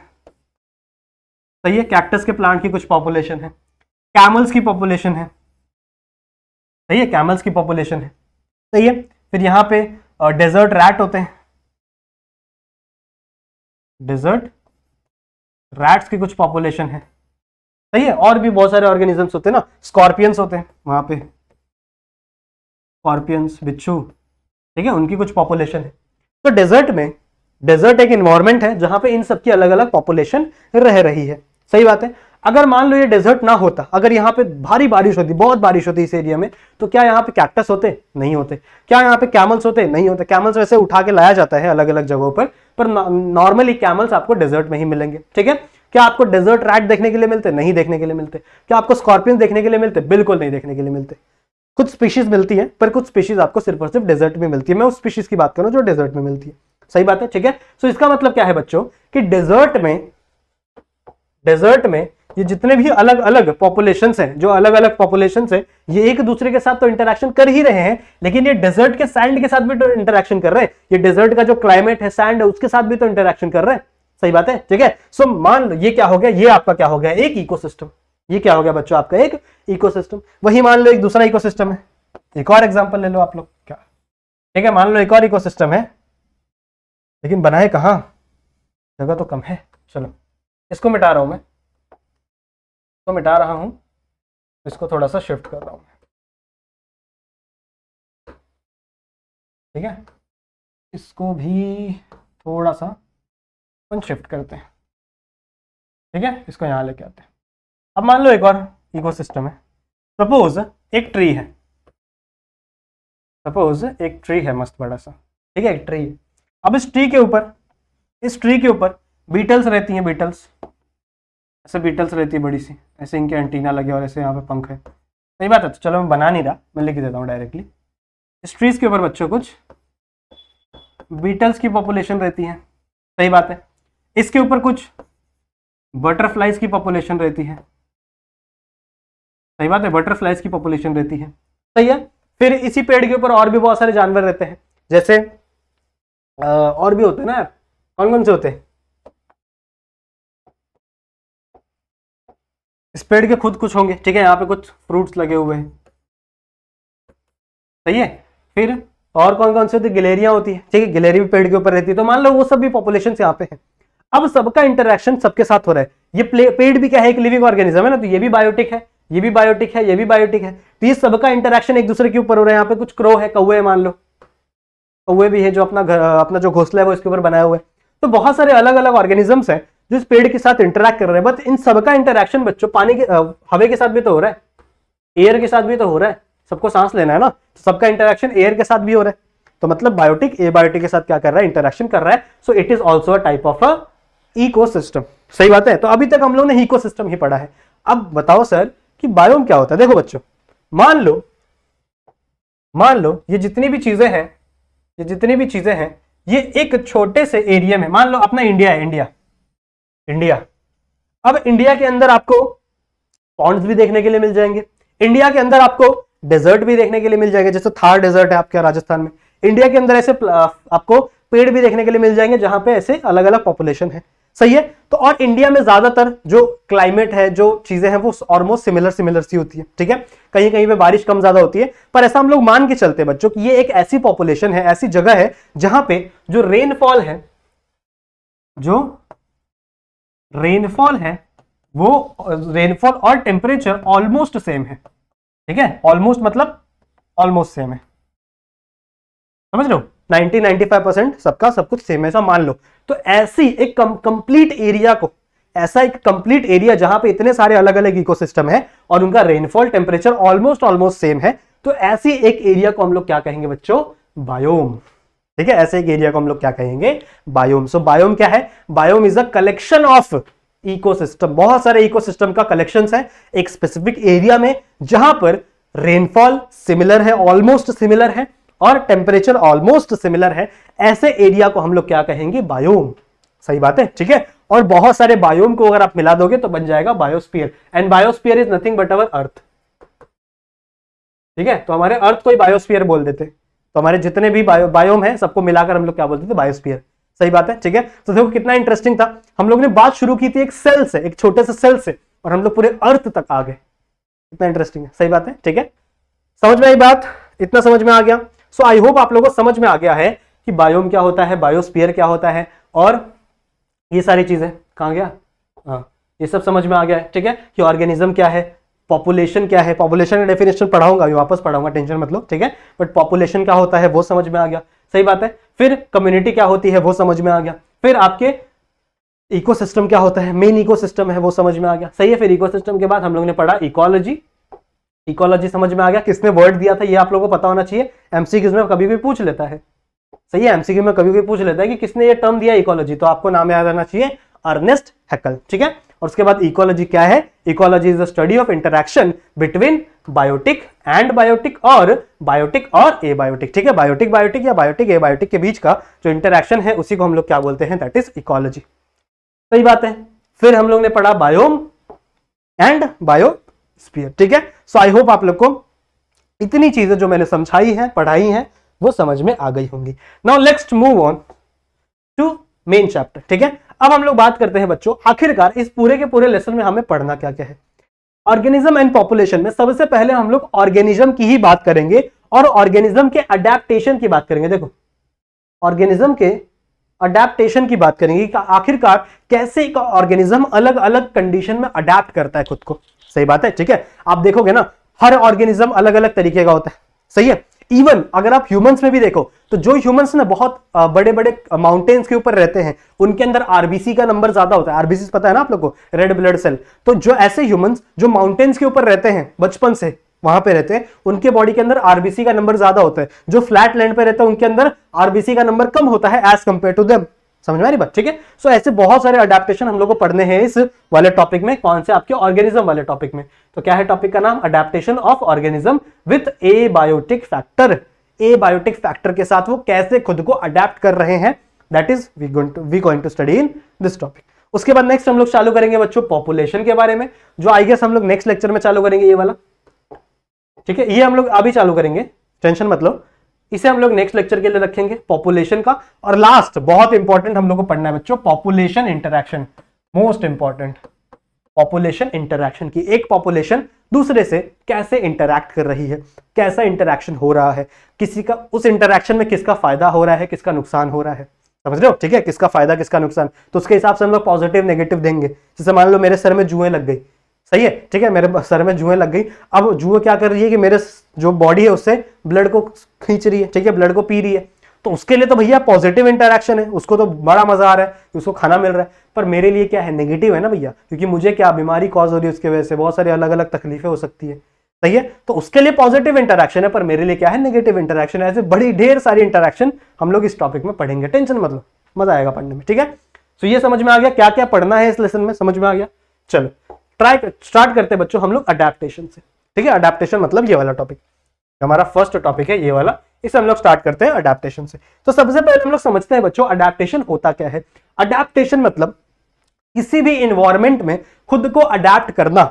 सही है कैक्टस के प्लांट की कुछ पॉपुलेशन है कैमल्स की पॉपुलेशन है सही तो है कैमल्स की पॉपुलेशन है सही है फिर यहां पे डेजर्ट रैट होते हैं डेजर्ट रैट्स की कुछ पॉपुलेशन है सही है और भी बहुत सारे ऑर्गेनिजम्स होते हैं ना स्कॉर्पियंस होते हैं वहां पे स्कॉर्पियंस बिच्छू ठीक है उनकी कुछ पॉपुलेशन है तो डेजर्ट में डेजर्ट एक इन्वायरमेंट है जहां पे इन सबकी अलग अलग पॉपुलेशन रह रही है सही बात है अगर मान लो ये डेजर्ट ना होता अगर यहाँ पे भारी बारिश होती बहुत बारिश होती इस एरिया में तो क्या यहाँ पे कैक्टस होते नहीं होते क्या यहाँ पे कैमल्स होते नहीं होते कैमल्स वैसे उठा के लाया जाता है अलग अलग जगहों पर पर नॉर्मली कैमल्स आपको डेजर्ट में ही मिलेंगे ठीक है क्या आपको डेजर्ट रैट देखने के लिए मिलते नहीं देखने के लिए मिलते क्या आपको स्कॉर्पियंस देखने के लिए मिलते बिल्कुल नहीं देखने के लिए मिलते कुछ स्पीशीज मिलती है पर कुछ स्पीशीज आपको सिर्फ और सिर्फ डेजर्ट में मिलती है मैं उस स्पीशीज की बात करूं जो डेजर्ट में मिलती है सही बात है ठीक है सो इसका मतलब क्या है बच्चों कि डेजर्ट में डेजर्ट में ये जितने भी अलग अलग पॉपुलेशन हैं जो अलग अलग पॉपुलेशन है ये एक दूसरे के साथ तो इंटरेक्शन कर ही रहे हैं लेकिन ये डेजर्ट के सैंड के साथ भी तो इंटरेक्शन कर रहे हैं ये डेजर्ट का जो क्लाइमेट है सैंड है उसके साथ भी तो इंटरेक्शन कर रहे हैं सही बात है ठीक है सो मान लो ये क्या हो गया ये आपका क्या हो गया एक इकोसिस्टम ये क्या हो गया बच्चों आपका एक इकोसिस्टम वही मान लो एक दूसरा इकोसिस्टम है एक और एग्जाम्पल ले लो आप लोग क्या ठीक है मान लो एक और इकोसिस्टम है लेकिन बनाए कहा जगह तो कम है चलो इसको मिटा रहा हूं मैं इसको मिटा रहा हूं इसको थोड़ा सा शिफ्ट कर रहा हूँ ठीक है इसको भी थोड़ा सा अपन शिफ्ट करते हैं ठीक है इसको यहाँ लेके आते हैं अब मान लो एक और इकोसिस्टम है सपोज एक ट्री है सपोज एक ट्री है मस्त बड़ा सा ठीक है एक ट्री है अब इस ट्री के ऊपर इस ट्री के ऊपर बीटल्स रहती हैं बीटल्स ऐसे बीटल्स रहती है बड़ी सी ऐसे इनके एंटीना लगे और ऐसे यहाँ पे पंख है सही बात है तो चलो मैं बना नहीं रहा मैं लिख देता हूँ डायरेक्टली इस ट्रीज के ऊपर बच्चों कुछ बीटल्स की पॉपुलेशन रहती है सही बात है इसके ऊपर कुछ बटरफ्लाइज की पॉपुलेशन रहती है सही बात है बटरफ्लाइज की पॉपुलेशन रहती है सही है फिर इसी पेड़ के ऊपर और भी बहुत सारे जानवर रहते हैं जैसे आ, और भी होते हैं ना कौन कौन से होते हैं इस पेड़ के खुद कुछ होंगे ठीक है यहाँ पे कुछ फ्रूट्स लगे हुए हैं सही है फिर और कौन कौन से होते गिलेरिया होती है ठीक है गिलेरी भी पेड़ के ऊपर रहती है तो मान लो वो सब भी पॉपुलेशन यहाँ पे है अब सबका इंटरेक्शन सबके साथ हो रहा है ये पेड़ भी क्या है एक लिविंग ऑर्गेनिज्म है ना तो ये भी बायोटिक है ये भी बायोटिक है ये भी बायोटिक है तो ये सबका इंटरेक्शन एक दूसरे के ऊपर हो रहा है यहाँ पे कुछ क्रो है कौए है मान लो कौए भी है जो अपना घर अपना जो घोसला है वो इसके ऊपर बनाया हुआ है तो बहुत सारे अलग अलग ऑर्गेनिजम्स हैं जो इस पेड़ के साथ इंटरेक्ट कर रहे हैं बट इन सबका इंटरेक्शन बच्चों पानी के हवे के साथ भी तो हो रहा है एयर के साथ भी तो हो रहा है सबको सांस लेना है ना तो सबका इंटरेक्शन एयर के साथ भी हो रहा है तो मतलब बायोटिक ए बायोटिक के साथ क्या कर रहा है इंटरेक्शन कर रहा है so it is also a type of a ecosystem सही बात है तो अभी तक हम लोग ने इको सिस्टम ही पढ़ा है अब बताओ सर कि बायोम क्या होता है देखो बच्चों मान लो मान लो ये जितनी भी चीजें हैं ये जितनी भी चीजें हैं ये एक छोटे से एरिया में मान लो अपना इंडिया है इंडिया इंडिया अब इंडिया के अंदर आपको पॉन्ड्स भी देखने के लिए मिल जाएंगे इंडिया के अंदर आपको डेजर्ट भी देखने के लिए मिल जाएंगे जैसे थार डेजर्ट है आपके राजस्थान में इंडिया के अंदर ऐसे आपको पेड़ भी देखने के लिए मिल जाएंगे जहां पे ऐसे अलग अलग पॉपुलेशन है सही है तो और इंडिया में ज्यादातर जो क्लाइमेट है जो चीजें हैं वो ऑलमोस्ट सिमिलर सिमिलर सी होती है ठीक है कहीं कहीं पे बारिश कम ज्यादा होती है पर ऐसा हम लोग मान के चलते बच्चों कि ये एक ऐसी पॉपुलेशन है ऐसी जगह है जहां पे जो रेनफॉल है जो रेनफॉल है वो रेनफॉल और टेम्परेचर ऑलमोस्ट सेम है ठीक है ऑलमोस्ट मतलब ऑलमोस्ट सेम है समझ लो 90 95 सबका सब कुछ सेम ऐसा मान लो तो ऐसी एक कंप्लीट एरिया को ऐसा एक कंप्लीट एरिया जहां पे इतने सारे अलग अलग इकोसिस्टम है और उनका rainfall temperature almost almost same है तो ऐसी एक एरिया को हम लोग क्या कहेंगे बच्चों बायोम ठीक है ऐसे एक एरिया को हम लोग क्या कहेंगे बायोम सो so, बायोम क्या है biome is a collection of ecosystem बहुत सारे इकोसिस्टम का कलेक्शन है एक स्पेसिफिक एरिया में जहां पर रेनफॉल सिमिलर है ऑलमोस्ट सिमिलर है और टेम्परेचर ऑलमोस्ट सिमिलर है ऐसे एरिया को हम लोग क्या कहेंगे बायोम सही बात है ठीक है और बहुत सारे बायोम को अगर आप मिला दोगे तो बन जाएगा biosphere and biosphere is nothing but our earth ठीक है तो हमारे अर्थ को ही बायोस्पियर बोल देते तो हमारे जितने भी बायो बायोम है सबको मिलाकर हम लोग क्या बोलते थे बायोस्पियर सही बात है ठीक है तो देखो कितना इंटरेस्टिंग था हम लोग ने बात शुरू की थी एक सेल से एक छोटे से सेल से और हम लोग पूरे अर्थ तक आ गए इतना इंटरेस्टिंग है सही बात है ठीक है समझ में आई बात इतना समझ में आ गया सो आई होप आप लोगों को समझ में आ गया है कि बायोम क्या होता है बायोस्पियर क्या होता है और ये सारी चीजें कहाँ गया हाँ ये सब समझ में आ गया है ठीक है कि ऑर्गेनिज्म क्या है पॉपुलेशन क्या है पॉपुलेशन का डेफिनेशन पढ़ाऊंगा अभी वापस पढ़ाऊंगा टेंशन मतलब ठीक है बट पॉपुलेशन क्या होता है वो समझ में आ गया सही बात है फिर कम्युनिटी क्या होती है वो समझ में आ गया फिर आपके इकोसिस्टम क्या होता है मेन इकोसिस्टम है वो समझ में आ गया सही है फिर इकोसिस्टम के बाद हम लोग ने पढ़ा इकोलॉजी इकोलॉजी समझ में आ गया किसने वर्ड दिया था ये आप लोगों को पता होना चाहिए एमसीक्यूज में कभी भी पूछ लेता है सही है एमसीक्यू में कभी भी पूछ लेता है कि किसने ये टर्म दिया इकोलॉजी तो आपको नाम याद रहना चाहिए अर्नेस्ट हैकल ठीक है और उसके बाद इकोलॉजी क्या है ecology is the study of interaction between biotic and biotic और बायोटिक और ए बायोटिक ठीक है बायोटिक बायोटिक या बायोटिक ए बायोटिक के बीच का जो इंटरेक्शन है उसी को हम लोग क्या बोलते हैं दैट इज इकोलॉजी सही बात है फिर हम लोग ने पढ़ा बायोम एंड बायो स्पीयर ठीक है सो आई होप आप लोग को इतनी चीजें जो मैंने समझाई है पढ़ाई है वो समझ में आ गई होंगी now let's move on to main chapter ठीक है अब हम लोग बात करते हैं बच्चों आखिरकार इस पूरे के पूरे लेसन में हमें पढ़ना क्या क्या है ऑर्गेनिज्म एंड पॉपुलेशन में सबसे पहले हम लोग ऑर्गेनिज्म की ही बात करेंगे और ऑर्गेनिज्म के अडेप्टेशन की बात करेंगे देखो ऑर्गेनिज्म के अडेप्टेशन की बात करेंगे आखिरकार कैसे एक ऑर्गेनिज्म अलग अलग कंडीशन में अडेप्ट करता है खुद को सही बात है ठीक है आप देखोगे ना हर ऑर्गेनिज्म अलग अलग तरीके का होता है सही है इवन अगर आप ह्यूमंस में भी देखो तो जो ह्यूमंस ना बहुत बड़े बड़े माउंटेन्स के ऊपर रहते हैं उनके अंदर आरबीसी का नंबर ज्यादा होता है आरबीसी पता है ना आप लोग को रेड ब्लड सेल तो जो ऐसे ह्यूमंस जो माउंटेन्स के ऊपर रहते हैं बचपन से वहां पे रहते हैं उनके बॉडी के अंदर आरबीसी का नंबर ज्यादा होता है जो फ्लैट लैंड पे रहता है उनके अंदर आरबीसी का नंबर कम होता है एज कंपेयर टू देम समझ में आ रही बात ठीक है सो ऐसे बहुत सारे अडेप्टेशन हम लोग को पढ़ने हैं इस वाले टॉपिक में कौन से आपके ऑर्गेनिज्म वाले टॉपिक में तो क्या है टॉपिक का नाम adaptation of organism with abiotic factor abiotic factor के साथ वो कैसे खुद को अडेप्ट कर रहे हैं that is we we going to study in this topic उसके बाद नेक्स्ट हम लोग चालू करेंगे बच्चों पॉपुलेशन के बारे में जो आई गेस हम लोग नेक्स्ट लेक्चर में चालू करेंगे ये वाला ठीक है ये हम लोग अभी चालू करेंगे टेंशन मतलब इसे हम लोग नेक्स्ट लेक्चर के लिए रखेंगे पॉपुलेशन का और लास्ट बहुत इंपॉर्टेंट हम लोग को पढ़ना है बच्चों population interaction most important population interaction की एक पॉपुलेशन दूसरे से कैसे इंटरैक्ट कर रही है कैसा इंटरेक्शन हो रहा है किसी का उस इंटरेक्शन में किसका फायदा हो रहा है किसका नुकसान हो रहा है समझ रहे हो ठीक है किसका फायदा किसका नुकसान तो उसके हिसाब से हम लोग पॉजिटिव नेगेटिव देंगे जैसे मान लो मेरे सर में जुएं लग गई सही है ठीक है मेरे सर में जुएं लग गई अब जुए क्या कर रही है कि मेरे जो बॉडी है उससे ब्लड को खींच रही है ठीक है ब्लड को पी रही है तो उसके लिए तो भैया पॉजिटिव इंटरेक्शन है उसको तो बड़ा मजा आ रहा है उसको खाना मिल रहा है पर मेरे लिए क्या है नेगेटिव है ना भैया क्योंकि मुझे क्या बीमारी कॉज हो रही है उसके वजह से बहुत सारी अलग अलग तकलीफें हो सकती है सही है तो उसके लिए पॉजिटिव इंटरेक्शन है पर मेरे लिए क्या है नेगेटिव इंटरेक्शन ऐसे बड़ी ढेर सारी इंटरेक्शन हम लोग इस टॉपिक में पढ़ेंगे टेंशन मतलब मजा आएगा पढ़ने में ठीक है सो तो ये समझ में आ गया क्या क्या पढ़ना है इस लेसन में समझ में आ गया चलो ट्राई स्टार्ट करते हैं बच्चों हम लोग अडेप्टेशन से ठीक है अडेप्टेशन मतलब ये वाला टॉपिक हमारा फर्स्ट टॉपिक है ये वाला इसे हम लोग स्टार्ट करते हैं अडेप्टेशन से तो सबसे पहले हम लोग समझते हैं बच्चों अडेप्टेशन होता क्या है अडेप्टेशन मतलब किसी भी इन्वायरमेंट में खुद को अडेप्ट करना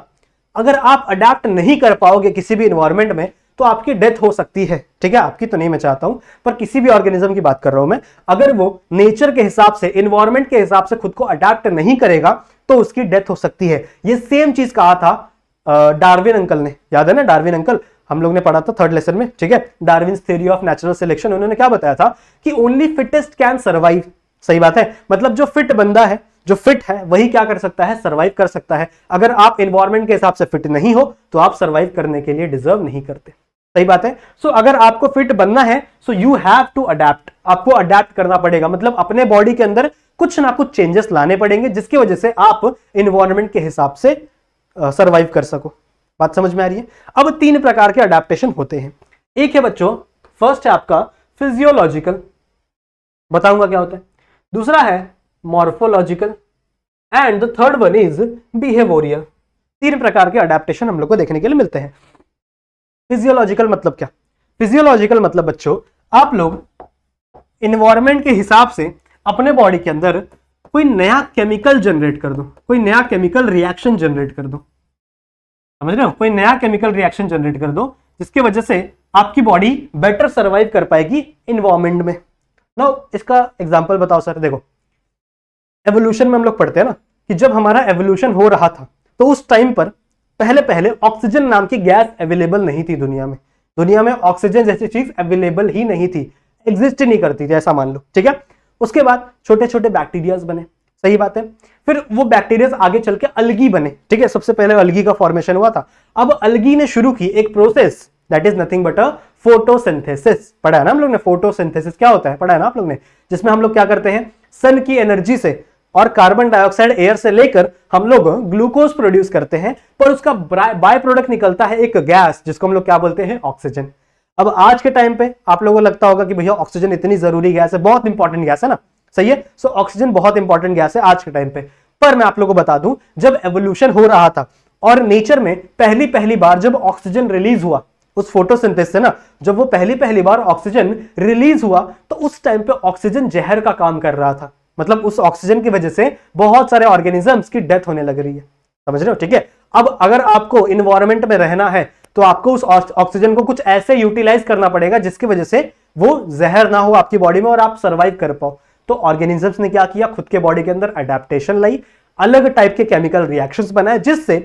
अगर आप अडेप्ट नहीं कर पाओगे किसी भी इन्वायरमेंट में तो आपकी डेथ हो सकती है ठीक है आपकी तो नहीं मैं चाहता हूं पर किसी भी ऑर्गेनिज्म की बात कर रहा हूं मैं अगर वो नेचर के हिसाब से इन्वायरमेंट के हिसाब से खुद को अडेप्ट नहीं करेगा तो उसकी डेथ हो सकती है ये सेम चीज कहा था डार्विन अंकल ने याद है ना डार्विन अंकल हम लोग ने पढ़ा था थर्ड लेसन में ठीक है Darwin theory of natural selection उन्होंने क्या बताया था कि ओनली फिटेस्ट कैन सर्वाइव सही बात है मतलब जो फिट बंदा है जो फिट है वही क्या कर सकता है सर्वाइव कर सकता है अगर आप इन्वायरमेंट के हिसाब से फिट नहीं हो तो आप सर्वाइव करने के लिए डिजर्व नहीं करते सही बात है सो so, अगर आपको फिट बनना है so you have to adapt आपको अडेप्ट करना पड़ेगा मतलब अपने बॉडी के अंदर कुछ ना कुछ चेंजेस लाने पड़ेंगे जिसकी वजह से आप इन्वायरमेंट के हिसाब से सर्वाइव कर सको बात समझ में आ रही है अब तीन प्रकार के अडेप्टेशन होते हैं एक है बच्चों फर्स्ट है आपका फिजियोलॉजिकल बताऊंगा क्या होता है दूसरा है morphological and the third one is behavioural तीन प्रकार के अडेप्टेशन हम लोग को देखने के लिए मिलते हैं फिजियोलॉजिकल मतलब क्या फिजियोलॉजिकल मतलब बच्चों आप लोग इन्वायरमेंट के हिसाब से अपने बॉडी के अंदर कोई नया केमिकल जनरेट कर दो कोई नया केमिकल रिएक्शन जनरेट कर दो समझ रहे हो कोई नया केमिकल रिएक्शन जनरेट कर दो जिसकी वजह से आपकी बॉडी बेटर सर्वाइव कर पाएगी इन्वायरमेंट में ना इसका एग्जाम्पल बताओ सर देखो एवोल्यूशन में हम लोग पढ़ते हैं ना कि जब हमारा एवोल्यूशन हो रहा था तो उस टाइम पर पहले पहले ऑक्सीजन नाम की गैस अवेलेबल नहीं थी दुनिया में दुनिया में ऑक्सीजन जैसी चीज अवेलेबल ही नहीं थी एग्जिस्ट नहीं करती थी ऐसा मान लो ठीक है उसके बाद छोटे छोटे बैक्टीरियाज बने सही बात है फिर वो बैक्टीरियाज आगे चल के अलगी बने ठीक है सबसे पहले अलगी का फॉर्मेशन हुआ था अब अलगी ने शुरू की एक process that is nothing but a photosynthesis पढ़ा है ना हम लोग ने फोटोसिंथेसिस क्या होता है पढ़ा है ना आप लोग ने जिसमें हम लोग क्या करते हैं सन की एनर्जी से और कार्बन डाइऑक्साइड एयर से लेकर हम लोग ग्लूकोज प्रोड्यूस करते हैं पर उसका बाय प्रोडक्ट निकलता है एक गैस जिसको हम लोग क्या बोलते हैं ऑक्सीजन अब आज के टाइम पे आप लोगों को लगता होगा कि भैया ऑक्सीजन इतनी जरूरी गैस है बहुत इंपॉर्टेंट गैस है ना सही है सो so, ऑक्सीजन बहुत इंपॉर्टेंट गैस है आज के टाइम पे पर मैं आप लोगों को बता दूं जब एवोल्यूशन हो रहा था और नेचर में पहली पहली बार जब ऑक्सीजन रिलीज हुआ उस फोटोसिंथेसिस से ना जब वो पहली पहली बार ऑक्सीजन रिलीज हुआ तो उस टाइम पे ऑक्सीजन जहर का काम कर रहा था मतलब उस ऑक्सीजन की वजह से बहुत सारे ऑर्गेनिजम्स की डेथ होने लग रही है समझ रहे हो ठीक है अब अगर आपको इन्वायरमेंट में रहना है तो आपको उस ऑक्सीजन को कुछ ऐसे यूटिलाइज करना पड़ेगा जिसकी वजह से वो जहर ना हो आपकी बॉडी में और आप सर्वाइव कर पाओ तो ऑर्गेनिजम्स ने क्या किया खुद के बॉडी के अंदर अडेप्टेशन लाई अलग टाइप के केमिकल रिएक्शन बनाए जिससे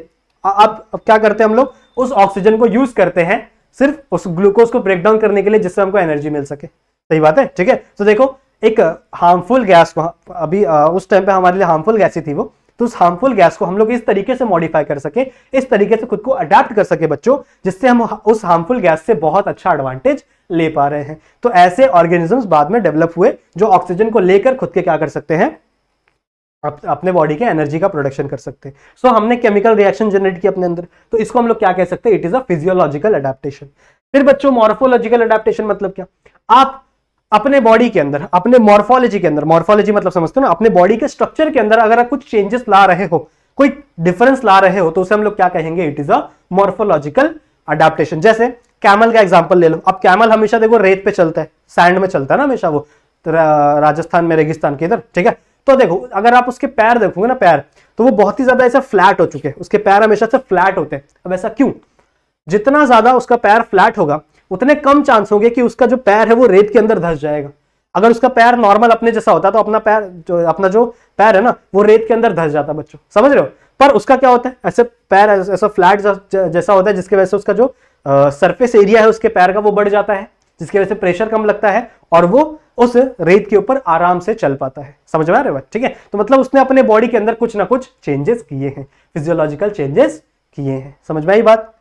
आप क्या करते हैं हम लोग उस ऑक्सीजन को यूज करते हैं सिर्फ उस ग्लूकोज को ब्रेक डाउन करने के लिए जिससे हमको एनर्जी मिल सके सही बात है ठीक है तो देखो एक हार्मफुल गैस को अभी उस टाइम पे हमारे लिए हार्मफुल गैस ही थी वो तो उस हार्मफुल गैस को हम लोग इस तरीके से मॉडिफाई कर सके इस तरीके से खुद को अडेप्ट कर सके बच्चों जिससे हम उस हार्मफुल गैस से बहुत अच्छा एडवांटेज ले पा रहे हैं तो ऐसे ऑर्गेनिजम्स बाद में डेवलप हुए जो ऑक्सीजन को लेकर खुद के क्या कर सकते हैं अपने बॉडी के एनर्जी का प्रोडक्शन कर सकते हैं सो so, हमने केमिकल रिएक्शन जनरेट किया अपने अंदर तो इसको हम लोग क्या कह सकते हैं it is a physiological adaptation फिर बच्चों मॉर्फोलॉजिकल अडेप्टेशन मतलब क्या आप अपने बॉडी के अंदर अपने मॉर्फोलॉजी के अंदर मॉर्फोलॉजी मतलब समझते हो ना अपने बॉडी के स्ट्रक्चर के अंदर अगर आप कुछ चेंजेस ला रहे हो कोई डिफरेंस ला रहे हो तो उसे हम लोग क्या कहेंगे it is a morphological adaptation जैसे कैमल का एग्जाम्पल ले लो अब कैमल हमेशा देखो रेत पे चलता है सैंड में चलता है ना हमेशा वो तो राजस्थान में रेगिस्तान के इधर ठीक है तो देखो अगर आप उसके पैर देखोगे ना पैर तो वो बहुत ही ज्यादा ऐसा फ्लैट हो चुके हैं उसके पैर हमेशा से फ्लैट होते हैं अब ऐसा क्यों जितना ज्यादा उसका पैर फ्लैट होगा उतने कम चांस होंगे कि उसका जो पैर है वो रेत के अंदर धस जाएगा अगर उसका पैर नॉर्मल अपने जैसा होता तो अपना पैर जो अपना जो पैर है ना वो रेत के अंदर धस जाता बच्चों समझ रहे हो पर उसका क्या होता है ऐसे पैर ऐसा फ्लैट जैसा होता है जिसकी वजह से उसका जो सरफेस एरिया है उसके पैर का वो बढ़ जाता है जिसकी वजह से प्रेशर कम लगता है और वो उस रेत के ऊपर आराम से चल पाता है समझ में आ रहे बात ठीक है तो मतलब उसने अपने बॉडी के अंदर कुछ ना कुछ चेंजेस किए हैं फिजियोलॉजिकल चेंजेस किए हैं समझ में आई बात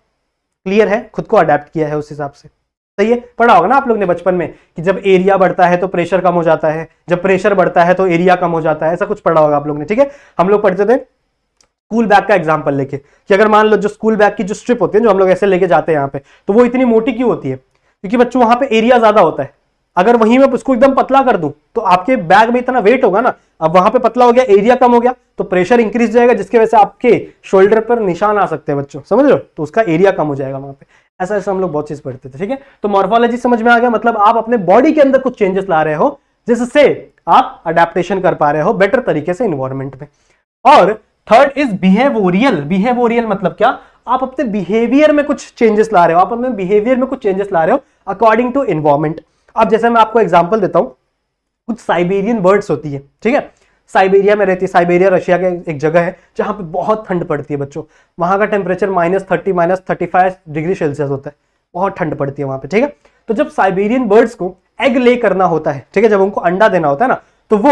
क्लियर है खुद को अडेप्ट किया है उस हिसाब से सही है पढ़ा होगा ना आप लोग ने बचपन में कि जब एरिया बढ़ता है तो प्रेशर कम हो जाता है जब प्रेशर बढ़ता है तो एरिया कम हो जाता है ऐसा कुछ पढ़ा होगा आप लोग ने ठीक है हम लोग पढ़ते थे स्कूल बैग का एग्जाम्पल लेके कि अगर मान लो जो स्कूल बैग की जो स्ट्रिप होती है जो हम लोग ऐसे लेके जाते हैं यहाँ पे तो वो इतनी मोटी क्यों होती है क्योंकि बच्चों वहाँ पे एरिया ज्यादा होता है अगर वहीं मैं उसको एकदम पतला कर दूं तो आपके बैग में इतना वेट होगा ना अब वहां पे पतला हो गया एरिया कम हो गया तो प्रेशर इंक्रीज जाएगा जिसके वजह से आपके शोल्डर पर निशान आ सकते हैं बच्चों समझ लो तो उसका एरिया कम हो जाएगा वहां पे ऐसा ऐसा हम लोग बहुत चीज पढ़ते थे ठीक है तो मॉर्फोलॉजी समझ में आ गया मतलब आप अपने बॉडी के अंदर कुछ चेंजेस ला रहे हो जिससे आप अडेप्टेशन कर पा रहे हो बेटर तरीके से इन्वायरमेंट में और थर्ड इज बिहेवोरियल बिहेवोरियल मतलब क्या आप अपने बिहेवियर में कुछ चेंजेस ला रहे हो आप अपने बिहेवियर में कुछ चेंजेस ला रहे हो अकॉर्डिंग टू इन्वायरमेंट अब जैसे मैं आपको एग्जाम्पल देता हूँ कुछ साइबेरियन बर्ड्स होती है ठीक है साइबेरिया में रहती है साइबेरिया रशिया के एक जगह है जहाँ पे बहुत ठंड पड़ती है बच्चों वहाँ का temperature minus thirty minus thirty five degree Celsius होता है बहुत ठंड पड़ती है वहाँ पे ठीक है तो जब साइबेरियन बर्ड्स को एग ले करना होता है ठीक है जब उनको अंडा देना होता है ना तो वो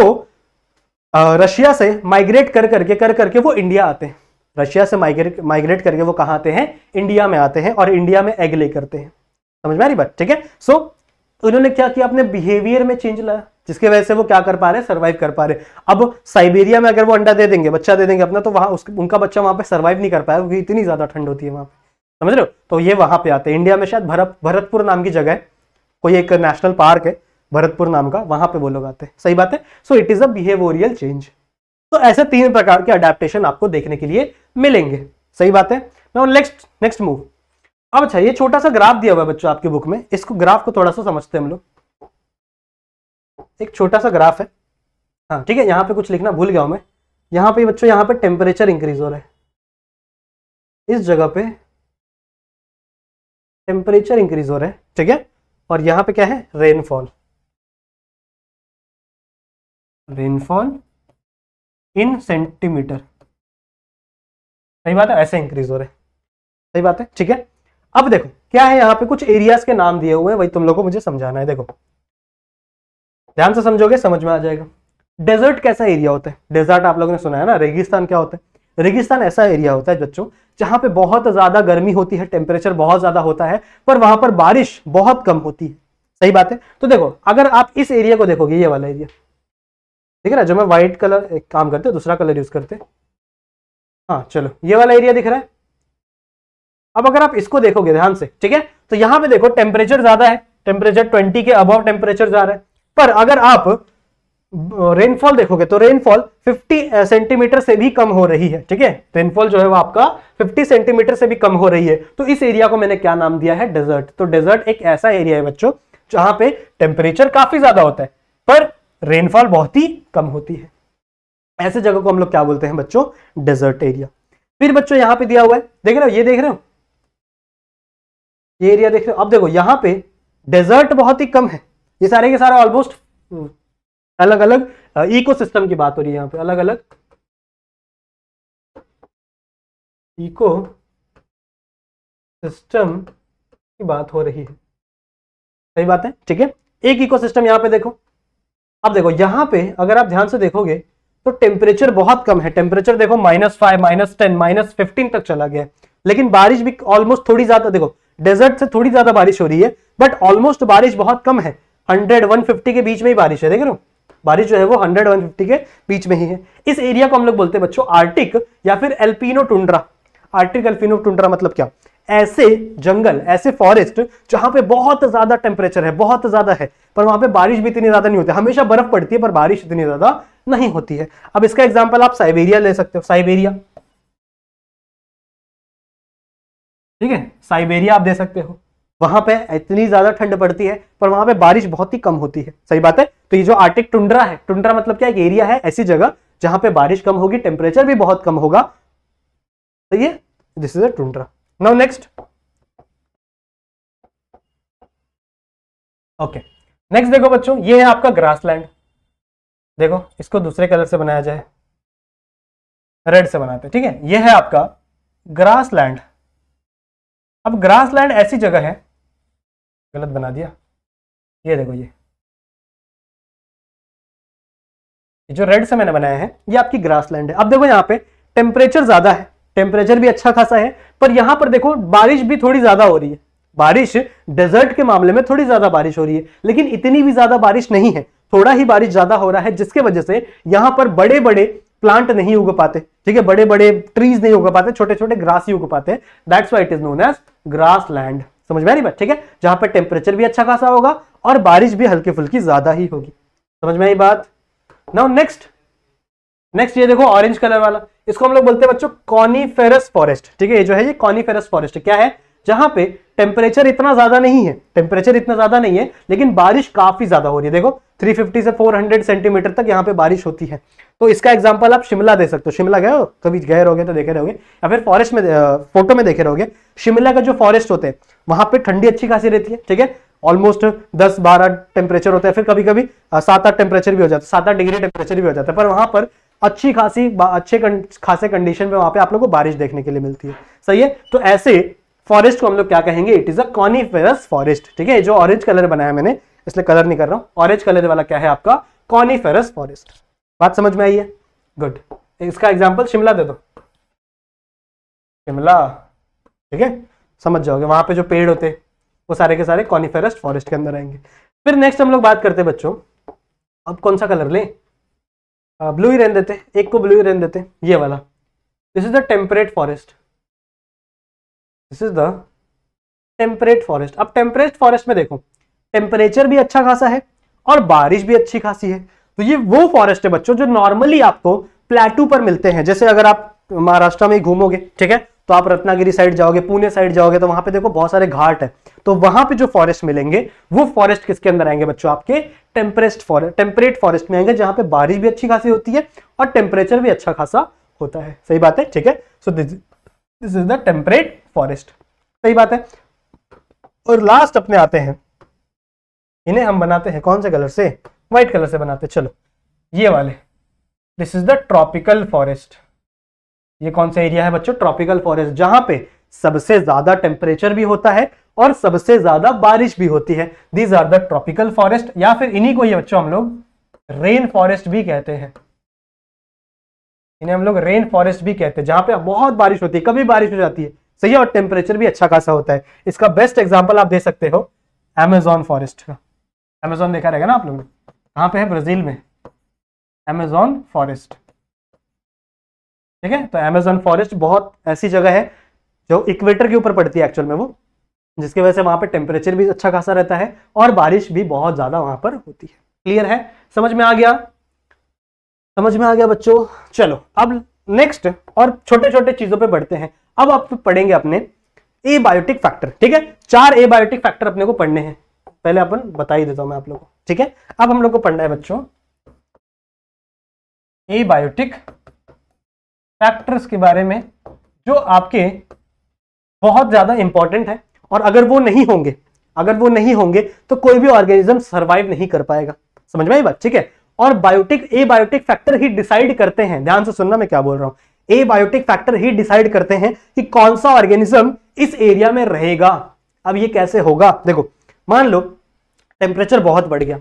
आ, रशिया से माइग्रेट कर करके कर करके वो इंडिया आते हैं रशिया से माइग्रेट माइग्रेट करके वो कहाँ आते हैं इंडिया में आते हैं और इंडिया में एग ले करते हैं समझ में आ रही बात ठीक है सो उन्होंने क्या किया अपने बिहेवियर में चेंज लाया जिसके वजह से वो क्या कर पा रहे सर्वाइव कर पा रहे अब साइबेरिया में अगर वो अंडा दे देंगे बच्चा दे देंगे अपना तो वहां उनका बच्चा वहां पे सर्वाइव नहीं कर पाया क्योंकि इतनी ज्यादा ठंड होती है वहां समझ रहे हो तो ये वहां पे आते हैं इंडिया में शायद भरत भरतपुर नाम की जगह है कोई एक नेशनल पार्क है भरतपुर नाम का वहां पे वो लोग आते हैं सही बात है so it is a behavioural change तो ऐसे तीन प्रकार के अडेप्टेशन आपको देखने के लिए मिलेंगे सही बात है नाउ नेक्स्ट नेक्स्ट मूव अब अच्छा ये छोटा सा ग्राफ दिया हुआ है बच्चों आपके बुक में इसको ग्राफ को थोड़ा सा समझते हैं हम लोग एक छोटा सा ग्राफ है हाँ ठीक है यहाँ पे कुछ लिखना भूल गया हूँ मैं यहाँ पे बच्चों यहाँ पे टेम्परेचर इंक्रीज हो रहा है इस जगह पे टेम्परेचर इंक्रीज हो रहा है ठीक है और यहाँ पे क्या है रेनफॉल रेनफॉल इन सेंटीमीटर सही बात है ऐसे इंक्रीज हो रहा है सही बात है ठीक है अब देखो क्या है यहाँ पे कुछ एरियाज के नाम दिए हुए हैं वही तुम लोग को मुझे समझाना है देखो ध्यान से समझोगे समझ में आ जाएगा डेजर्ट कैसा एरिया होता है डेजर्ट आप लोगों ने सुना है ना रेगिस्तान क्या होता है रेगिस्तान ऐसा एरिया होता है बच्चों जहां पे बहुत ज्यादा गर्मी होती है टेम्परेचर बहुत ज्यादा होता है पर वहां पर बारिश बहुत कम होती है सही बात है तो देखो अगर आप इस एरिया को देखोगे ये वाला एरिया ठीक है ना जो मैं व्हाइट कलर एक काम करते दूसरा कलर यूज करते हाँ चलो ये वाला एरिया दिख रहा है अब अगर आप इसको देखोगे ध्यान से ठीक है तो यहां पे देखो टेम्परेचर ज्यादा है टेम्परेचर 20 के अबव टेम्परेचर जा रहा है पर अगर आप रेनफॉल देखोगे तो रेनफॉल 50 सेंटीमीटर से भी कम हो रही है ठीक है रेनफॉल जो है वो आपका 50 सेंटीमीटर से भी कम हो रही है तो इस एरिया को मैंने क्या नाम दिया है डेजर्ट तो डेजर्ट एक ऐसा एरिया है बच्चों जहां पे टेम्परेचर काफी ज्यादा होता है पर रेनफॉल बहुत ही कम होती है ऐसे जगह को हम लोग क्या बोलते हैं बच्चों डेजर्ट एरिया फिर बच्चों यहां पे दिया हुआ है देख रहे हो ये देख रहे हो ये एरिया देख रहे हो अब देखो यहाँ पे डेजर्ट बहुत ही कम है ये सारे के सारे ऑलमोस्ट अलग अलग इकोसिस्टम की बात हो रही है यहाँ पे अलग अलग इको सिस्टम की बात हो रही है सही बात है ठीक है एक इकोसिस्टम यहाँ पे देखो अब देखो यहाँ पे अगर आप ध्यान से देखोगे तो टेम्परेचर बहुत कम है टेम्परेचर देखो minus five minus ten minus fifteen तक चला गया लेकिन बारिश भी ऑलमोस्ट थोड़ी ज्यादा देखो डेजर्ट से थोड़ी ज्यादा बारिश हो रही है बट ऑलमोस्ट बारिश बहुत कम है 100 150 के बीच में ही बारिश है देख रहे बारिश जो है वो 100 150 के बीच में ही है इस एरिया को हम लोग बोलते हैं बच्चों आर्टिक या फिर alpine tundra arctic alpine tundra मतलब क्या ऐसे जंगल ऐसे फॉरेस्ट जहां पे बहुत ज्यादा टेम्परेचर है बहुत ज्यादा है पर वहां पे बारिश भी इतनी ज्यादा नहीं होती हमेशा बर्फ पड़ती है पर बारिश इतनी ज्यादा नहीं होती है अब इसका एग्जाम्पल आप साइबेरिया ले सकते हो साइबेरिया ठीक है साइबेरिया आप दे सकते हो वहां पे इतनी ज्यादा ठंड पड़ती है पर वहां पे बारिश बहुत ही कम होती है सही बात है तो ये जो आर्टिक टुंड्रा है टुंड्रा मतलब क्या एक एरिया है ऐसी जगह जहां पे बारिश कम होगी टेम्परेचर भी बहुत कम होगा तो ये this is a tundra now next okay next देखो बच्चों ये है आपका ग्रासलैंड देखो इसको दूसरे कलर से बनाया जाए रेड से बनाते हैं ठीक है ये है आपका ग्रासलैंड अब ग्रास लैंड ऐसी जगह है गलत बना दिया ये देखो ये जो रेड से मैंने बनाया है ये आपकी ग्रास लैंड है अब देखो यहाँ पे टेम्परेचर ज्यादा है टेम्परेचर भी अच्छा खासा है पर यहां पर देखो बारिश भी थोड़ी ज्यादा हो रही है बारिश डेजर्ट के मामले में थोड़ी ज्यादा बारिश हो रही है लेकिन इतनी भी ज्यादा बारिश नहीं है थोड़ा ही बारिश ज्यादा हो रहा है जिसके वजह से यहां पर बड़े बड़े प्लांट नहीं उग पाते ठीक है बड़े बड़े ट्रीज नहीं उग पाते छोटे छोटे ग्रास ही उग पाते that's why it is known as grassland समझ में आ रही ठीक है जहां पर टेम्परेचर भी अच्छा खासा होगा और बारिश भी हल्की फुल्की ज्यादा ही होगी समझ में आई बात नाउ नेक्स्ट नेक्स्ट ये देखो ऑरेंज कलर वाला इसको हम लोग बोलते हैं बच्चों कॉनीफेरस फॉरेस्ट ठीक है ये जो है ये कॉनीफेरस फॉरेस्ट क्या है जहां पे टेम्परेचर इतना ज्यादा नहीं है टेम्परेचर इतना ज्यादा नहीं है लेकिन बारिश काफी ज्यादा हो रही है देखो 350 से 400 सेंटीमीटर तक यहाँ पे बारिश होती है तो इसका एग्जांपल आप शिमला दे सकते हो शिमला गए हो कभी गए रहोगे तो देखे रहोगे या फिर फॉरेस्ट में फोटो में देखे रहोगे शिमला का जो फॉरेस्ट होते हैं वहां पर ठंडी अच्छी खासी रहती है ठीक है ऑलमोस्ट दस बारह टेम्परेचर होता है फिर कभी कभी सात आठ टेम्परेचर भी हो जाता है सात आठ डिग्री टेम्परेचर भी हो जाता है पर वहां पर अच्छी खासी अच्छे खासे कंडीशन में वहां पे आप लोग को बारिश देखने के लिए मिलती है सही है तो ऐसे फॉरेस्ट को हम लोग क्या कहेंगे it is a coniferous forest ठीक है जो ऑरेंज कलर बनाया मैंने इसलिए कलर नहीं कर रहा हूँ ऑरेंज कलर वाला क्या है आपका कॉनिफेरस फॉरेस्ट बात समझ में आई है गुड इसका एग्जाम्पल शिमला दे दो शिमला ठीक है समझ जाओगे वहां पे जो पेड़ होते वो सारे के सारे कॉनिफेरस फॉरेस्ट के अंदर आएंगे फिर नेक्स्ट हम लोग बात करते हैं बच्चों अब कौन सा कलर लें ब्लू ही रहने देते एक को ब्लू ही रहने देते ये वाला this is the temperate forest this is the temperate forest अब टेम्परेट फॉरेस्ट में देखो टेम्परेचर भी अच्छा खासा है और बारिश भी अच्छी खासी है तो ये वो फॉरेस्ट है बच्चों जो नॉर्मली आपको प्लेटू पर मिलते हैं जैसे अगर आप महाराष्ट्र में घूमोगे ठीक है तो आप रत्नागिरी साइड जाओगे पुणे साइड जाओगे तो वहां पे देखो बहुत सारे घाट है तो वहां पे जो फॉरेस्ट मिलेंगे वो फॉरेस्ट किसके अंदर आएंगे बच्चों आपके टेम्परेस्ट फॉरेस्ट टेम्परेट फॉरेस्ट में आएंगे जहां पे बारिश भी अच्छी खासी होती है और टेम्परेचर भी अच्छा खासा होता है सही बात है ठीक है so this is the temperate forest सही बात है और लास्ट अपने आते हैं इन्हें हम बनाते हैं कौन से कलर से व्हाइट कलर से बनाते हैं चलो ये वाले this is the tropical forest ये कौन सा एरिया है बच्चों ट्रॉपिकल फॉरेस्ट जहां पे सबसे ज्यादा टेम्परेचर भी होता है और सबसे ज्यादा बारिश भी होती है these are the tropical forest या फिर इन्हीं को ये बच्चों हम लोग रेन फॉरेस्ट भी कहते हैं इन्हें हम लोग रेन फॉरेस्ट भी कहते हैं जहां पे बहुत बारिश होती है कभी बारिश हो जाती है सही है और टेम्परेचर भी अच्छा खासा होता है इसका बेस्ट एग्जाम्पल आप दे सकते हो एमेजॉन फॉरेस्ट का अमेजोन देखा रहेगा ना आप लोग ने कहाँ पे है ब्राजील में अमेजोन फॉरेस्ट ठीक है तो एमेजॉन फॉरेस्ट बहुत ऐसी जगह है जो इक्वेटर के ऊपर पड़ती है एक्चुअल में वो जिसकी वजह से वहां पे टेम्परेचर भी अच्छा खासा रहता है और बारिश भी बहुत ज़्यादा वहां पर होती है क्लियर है समझ में आ गया समझ में आ गया बच्चों चलो अब नेक्स्ट और छोटे छोटे चीजों पे बढ़ते हैं अब आप पढ़ेंगे अपने ए बायोटिक फैक्टर ठीक है चार ए बायोटिक फैक्टर अपने को पढ़ने हैं पहले अपन बता ही देता हूं मैं आप लोगों को ठीक है अब हम लोग को पढ़ना है बच्चों ए बायोटिक फैक्टर्स के बारे में जो आपके बहुत ज्यादा इंपॉर्टेंट है और अगर वो नहीं होंगे अगर वो नहीं होंगे तो कोई भी ऑर्गेनिज्म सर्वाइव नहीं कर पाएगा समझ में आई बात ठीक है और बायोटिक ए बायोटिक फैक्टर ही डिसाइड करते हैं ध्यान से सुनना मैं क्या बोल रहा हूं ए बायोटिक फैक्टर ही डिसाइड करते हैं कि कौन सा ऑर्गेनिज्म इस एरिया में रहेगा अब ये कैसे होगा देखो मान लो टेम्परेचर बहुत बढ़ गया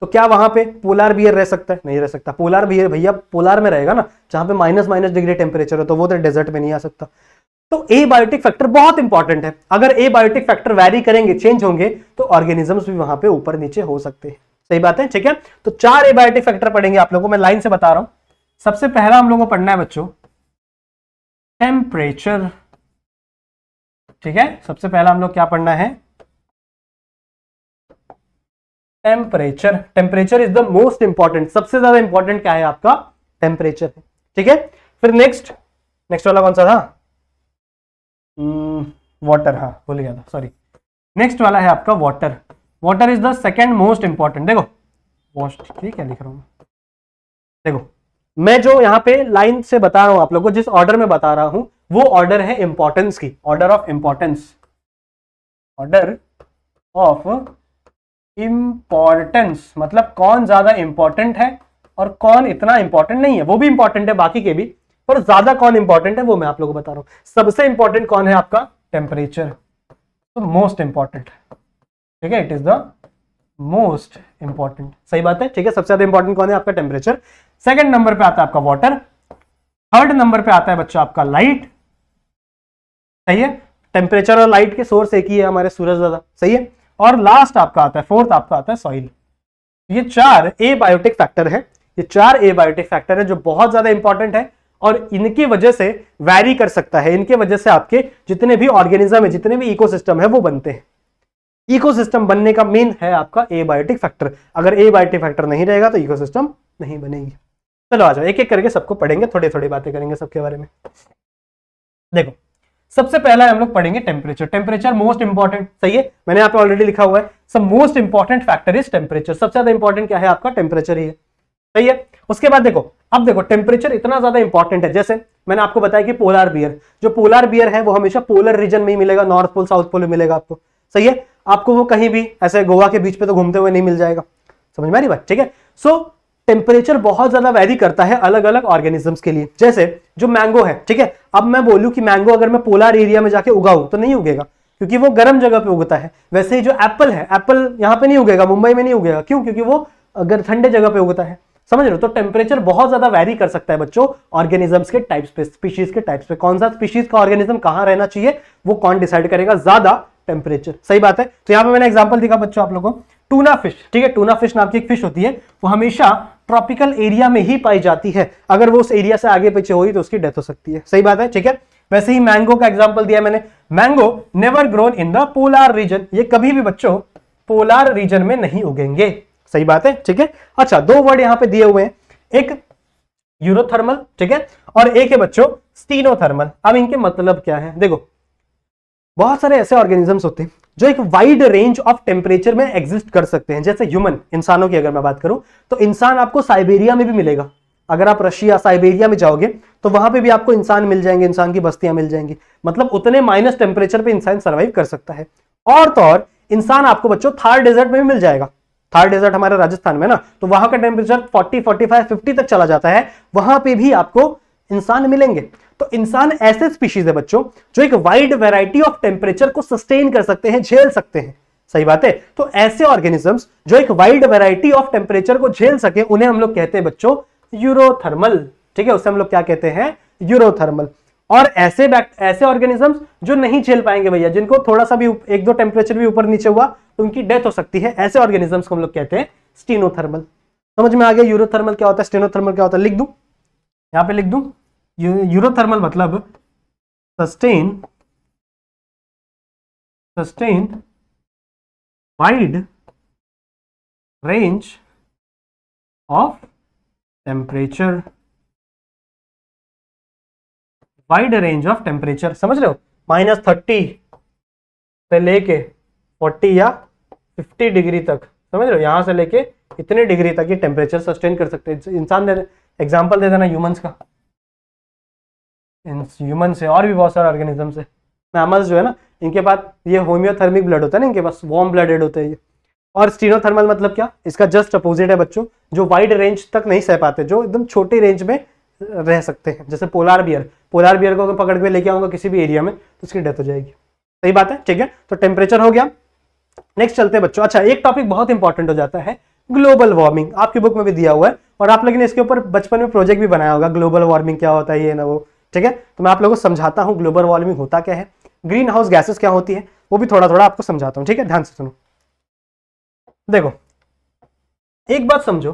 तो क्या वहां पे पोलार बियर रह सकता है नहीं रह सकता पोलार बियर भैया पोलार में रहेगा ना जहां पे माइनस माइनस डिग्री टेम्परेचर हो तो वो तो डेजर्ट में नहीं आ सकता तो ए बायोटिक फैक्टर बहुत इंपॉर्टेंट है अगर ए बायोटिक फैक्टर वैरी करेंगे चेंज होंगे तो ऑर्गेनिजम्स भी वहां पे ऊपर नीचे हो सकते हैं सही बात है ठीक है तो चार एबायोटिक फैक्टर पढ़ेंगे आप लोगों को मैं लाइन से बता रहा हूं सबसे पहला हम लोगों को पढ़ना है बच्चों टेम्परेचर ठीक है सबसे पहला हम लोग क्या पढ़ना है temperature temperature is the most important सबसे ज्यादा इंपॉर्टेंट क्या है आपका टेम्परेचर ठीक है फिर नेक्स्ट नेक्स्ट वाला कौन सा था वॉटर hmm, हाँ भूल गया था सॉरी नेक्स्ट वाला है आपका water water is the second most important देखो मोस्ट ठीक है लिख रहा हूँ देखो मैं जो यहाँ पे लाइन से बता रहा हूँ आप लोगों को जिस ऑर्डर में बता रहा हूँ वो ऑर्डर है इंपॉर्टेंस की order of importance order of importance मतलब कौन ज्यादा इंपॉर्टेंट है और कौन इतना इंपॉर्टेंट नहीं है वो भी इंपॉर्टेंट है बाकी के भी पर ज्यादा कौन इंपॉर्टेंट है वो मैं आप लोगों को बता रहा हूँ सबसे इंपॉर्टेंट कौन है आपका टेम्परेचर तो मोस्ट इंपॉर्टेंट ठीक है it is the most important सही बात है ठीक है सबसे ज्यादा इंपॉर्टेंट कौन है आपका टेम्परेचर सेकेंड नंबर पे आता है आपका वाटर थर्ड नंबर पे आता है बच्चा आपका लाइट सही है टेम्परेचर और लाइट के सोर्स एक ही है हमारे सूरज दादा सही है और लास्ट आपका आता है फोर्थ आपका आता है सॉइल ये चार ए बायोटिक फैक्टर है ये चार ए बायोटिक फैक्टर है जो बहुत ज्यादा इंपॉर्टेंट है और इनकी वजह से वैरी कर सकता है इनके वजह से आपके जितने भी ऑर्गेनिज्म है जितने भी इकोसिस्टम है वो बनते हैं इकोसिस्टम बनने का मेन है आपका ए बायोटिक फैक्टर अगर ए बायोटिक फैक्टर नहीं रहेगा तो इकोसिस्टम नहीं बनेगी चलो आ जाओ एक एक करके सबको पढ़ेंगे थोड़ी थोड़ी बातें करेंगे सबके बारे में देखो सबसे पहला हम लोग पढ़ेंगे टेम्परेचर टेम्परेचर मोस्ट इंपॉर्टेंट सही है मैंने यहाँ पे ऑलरेडी लिखा हुआ है सब most important factor is temperature सबसे ज्यादा इंपॉर्टेंट क्या है आपका टेम्परेचर ही है सही है उसके बाद देखो अब देखो टेम्परेचर इतना ज्यादा इंपॉर्टेंट है जैसे मैंने आपको बताया कि पोलार बियर जो पोलर बियर है वो हमेशा पोलर रीजन में ही मिलेगा नॉर्थ पोल साउथ पोल में मिलेगा आपको सही है आपको वो कहीं भी ऐसे गोवा के बीच पे तो घूमते हुए नहीं मिल जाएगा समझ में आ रही बात ठीक है सो टेम्परेचर बहुत ज्यादा वैरी करता है अलग अलग ऑर्गेनिजम्स के लिए जैसे जो मैंगो है ठीक है अब मैं बोलूँ कि मैंगो अगर मैं पोलार एरिया में जाके उगाऊ तो नहीं उगेगा क्योंकि वो गर्म जगह पे उगता है वैसे ही जो एप्पल है एप्पल यहाँ पे नहीं उगेगा मुंबई में नहीं उगेगा क्यों क्योंकि वो अगर ठंडे जगह पे उगता है समझ रहे हो तो टेम्परेचर बहुत ज्यादा वैरी कर सकता है बच्चों ऑर्गेनिजम्स के टाइप्स पे स्पीशीज के टाइप्स पे कौन सा स्पीशीज का ऑर्गेनिज्म कहाँ रहना चाहिए वो कौन डिसाइड करेगा ज्यादा टेम्परेचर सही बात है तो यहाँ पे मैंने एग्जाम्पल दिखा बच्चों आप लोगों को टूना फिश ठीक है टूना फिश नाम की एक फिश होती है वो हमेशा ट्रॉपिकल एरिया में ही पाई जाती है अगर वो उस एरिया से आगे पीछे हुई तो उसकी डेथ हो सकती है सही बात है ठीक है वैसे ही मैंगो का एग्जाम्पल दिया मैंने mango never grown in the polar region ये कभी भी बच्चों पोलार रीजन में नहीं उगेंगे सही बात है ठीक है अच्छा दो वर्ड यहाँ पे दिए हुए हैं एक यूरोथर्मल ठीक है और एक है बच्चों स्टीनोथर्मल अब इनके मतलब क्या है देखो बहुत सारे ऐसे ऑर्गेनिजम्स होते हैं जो एक वाइड रेंज ऑफ टेम्परेचर में एग्जिस्ट कर सकते हैं जैसे ह्यूमन इंसानों की अगर मैं बात करूं तो इंसान आपको साइबेरिया में भी मिलेगा अगर आप रशिया साइबेरिया में जाओगे तो वहां पे भी आपको इंसान मिल जाएंगे इंसान की बस्तियां मिल जाएंगी मतलब उतने माइनस टेम्परेचर पर इंसान सर्वाइव कर सकता है और तो और इंसान आपको बच्चों थार डेजर्ट में भी मिल जाएगा थार डेजर्ट हमारे राजस्थान में ना तो वहां का टेम्परेचर फोर्टी फोर्टी फाइव तक चला जाता है वहां पर भी आपको इंसान मिलेंगे तो इंसान ऐसे स्पीशीज है बच्चों जो एक वाइड वेराइटी ऑफ टेम्परेचर को सस्टेन कर सकते हैं झेल सकते हैं सही बात है तो ऐसे ऑर्गेनिजम्स जो एक वाइड वेराइटी ऑफ टेम्परेचर को झेल सके उन्हें हम लोग कहते हैं बच्चों यूरोथर्मल ठीक है उसे हम लोग क्या कहते हैं यूरोथर्मल और ऐसे ऐसे ऑर्गेनिजम्स जो नहीं झेल पाएंगे भैया जिनको थोड़ा सा भी एक दो टेम्परेचर भी ऊपर नीचे हुआ तो उनकी डेथ हो सकती है ऐसे ऑर्गेनिजम्स को हम लोग कहते हैं स्टीनोथर्मल समझ में आ गया यूरोथर्मल क्या होता है स्टीनोथर्मल क्या होता है लिख दू यहां पे लिख दूं यूरोथर्मल मतलब sustain sustain wide range of temperature wide range of temperature समझ रहे हो माइनस थर्टी से लेके फोर्टी या फिफ्टी डिग्री तक समझ रहे हो यहां से लेके इतने डिग्री तक ये टेम्परेचर सस्टेन कर सकते हैं इंसान दे एग्जाम्पल दे देना ह्यूमंस का ह्यूमन से और भी बहुत सारे ऑर्गेनिज्म से मैमल्स जो है ना इनके पास ये होम्योथर्मिक ब्लड होता है ना इनके पास वार्म ब्लडेड होते हैं ये और स्टीनोथर्मल मतलब क्या इसका जस्ट अपोजिट है बच्चों जो वाइड रेंज तक नहीं सह पाते जो एकदम छोटे रेंज में रह सकते हैं जैसे पोलार बियर पोलार बियर को अगर पकड़ के लेके आऊंगा किसी भी एरिया में तो उसकी डेथ हो जाएगी सही बात है ठीक है तो टेम्परेचर हो गया नेक्स्ट चलते हैं बच्चों अच्छा एक टॉपिक बहुत इंपॉर्टेंट हो जाता है ग्लोबल वार्मिंग आपकी बुक में भी दिया हुआ है और आप लोगों ने इसके ऊपर बचपन में प्रोजेक्ट भी बनाया होगा ग्लोबल वार्मिंग क्या होता है ये ना वो ठीक है तो मैं आप लोगों को समझाता हूँ ग्लोबल वार्मिंग होता क्या है ग्रीन हाउस गैसेस क्या होती है वो भी थोड़ा थोड़ा आपको समझाता हूँ ठीक है ध्यान से सुनो देखो एक बात समझो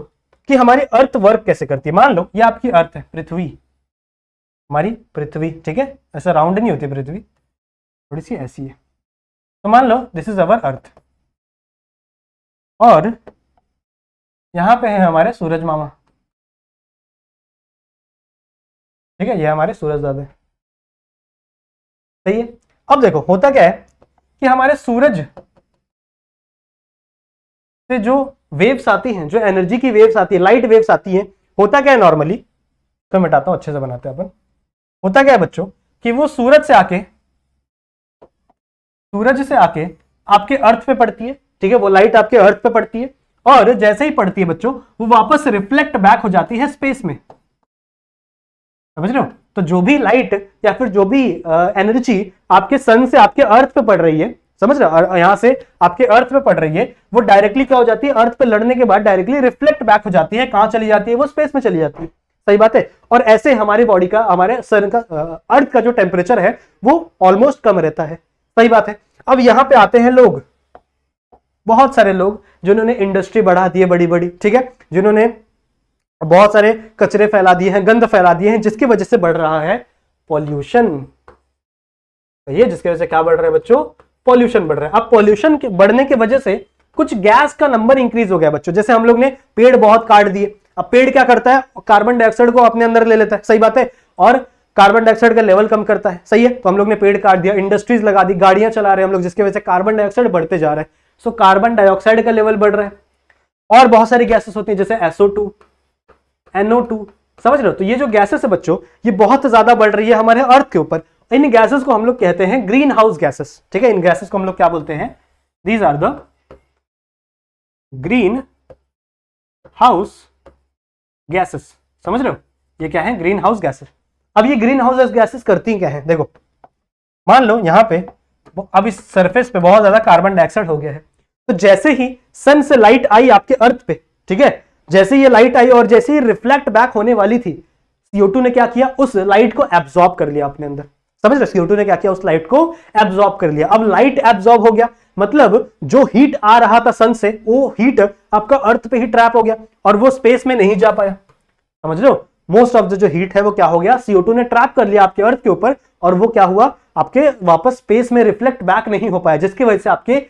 कि हमारी अर्थ वर्क कैसे करती है मान लो ये आपकी अर्थ है पृथ्वी हमारी पृथ्वी ठीक है ऐसा राउंड नहीं होती पृथ्वी थोड़ी सी ऐसी है तो मान लो दिस इज अवर अर्थ और यहां पे है हमारे सूरज मामा ठीक है ये हमारे सूरज दादा सही है अब देखो होता क्या है कि हमारे सूरज से जो वेव्स आती हैं जो एनर्जी की वेव्स आती है लाइट वेव्स आती है होता क्या है नॉर्मली तो मिटाता हूं अच्छे से बनाते हैं अपन होता क्या है बच्चों कि वो सूरज से आके सूरज से आके आपके अर्थ पे पड़ती है ठीक है वो लाइट आपके अर्थ पे पड़ती है और जैसे ही पड़ती है बच्चों वो वापस रिफ्लेक्ट बैक हो जाती है स्पेस में समझ रहे हो तो जो भी लाइट या फिर जो भी एनर्जी आपके सन से आपके अर्थ पे पड़ रही है समझ रहे यहाँ से आपके अर्थ पे पड़ रही है वो डायरेक्टली क्या हो जाती है अर्थ पे लड़ने के बाद डायरेक्टली रिफ्लेक्ट बैक हो जाती है कहाँ चली जाती है वो स्पेस में चली जाती है सही बात है और ऐसे हमारी बॉडी का हमारे सन का अर्थ का जो टेम्परेचर है वो ऑलमोस्ट कम रहता है सही बात है अब यहाँ पे आते हैं लोग बहुत सारे लोग जिन्होंने इंडस्ट्री बढ़ा दी है बड़ी बड़ी ठीक है जिन्होंने बहुत सारे कचरे फैला दिए हैं गंद फैला दिए हैं जिसकी वजह से बढ़ रहा है पॉल्यूशन तो ये जिसकी वजह से क्या बढ़ रहा है बच्चों पॉल्यूशन बढ़ रहा है अब पॉल्यूशन के बढ़ने की वजह से कुछ गैस का नंबर इंक्रीज हो गया बच्चों जैसे हम लोग ने पेड़ बहुत काट दिए अब पेड़ क्या करता है कार्बन डाइऑक्साइड को अपने अंदर ले लेता है सही बात है और कार्बन डाइऑक्साइड का लेवल कम करता है सही है तो हम लोग ने पेड़ काट दिया इंडस्ट्रीज लगा दी गाड़ियां चला रहे हैं हम लोग जिसकी वजह से कार्बन डाइऑक्साइड बढ़ते जा रहे हैं सो कार्बन डाइऑक्साइड का लेवल बढ़ रहा है और बहुत सारी गैसेस होती है जैसे एसओ टू NO2 समझ रहे हो तो ये जो गैसेस है बच्चों ये बहुत ज्यादा बढ़ रही है हमारे अर्थ के ऊपर इन गैसेस को हम लोग कहते हैं ग्रीन हाउस गैसेस ठीक है इन गैसेस को हम लोग क्या बोलते हैं these are the greenhouse gases समझ रहे हो ये क्या है ग्रीन हाउस गैसेस अब ये ग्रीन हाउस गैसेस करती क्या है देखो मान लो यहां पे अब इस सरफेस पे बहुत ज्यादा कार्बन डाइऑक्साइड हो गया है तो जैसे ही सन से लाइट आई आपके अर्थ पे ठीक है जैसे ये लाइट आई और जैसे ही रिफ्लेक्ट बैक होने वाली थी CO2 ने क्या किया उस लाइट को एब्जॉर्ब कर लिया अपने अंदर समझ रहे CO2 ने क्या किया उस लाइट को एब्जॉर्ब कर लिया अब लाइट एब्सॉर्ब हो गया मतलब जो हीट आ रहा था सन से वो हीट आपका अर्थ पे ही ट्रैप हो गया और वो स्पेस में नहीं जा पाया समझ लो मोस्ट ऑफ द जो हीट है वो क्या हो गया CO2 ने ट्रैप कर लिया आपके अर्थ के ऊपर और वो क्या हुआ आपके वापस स्पेस में रिफ्लेक्ट बैक नहीं हो पाया जिसकी वजह से आपके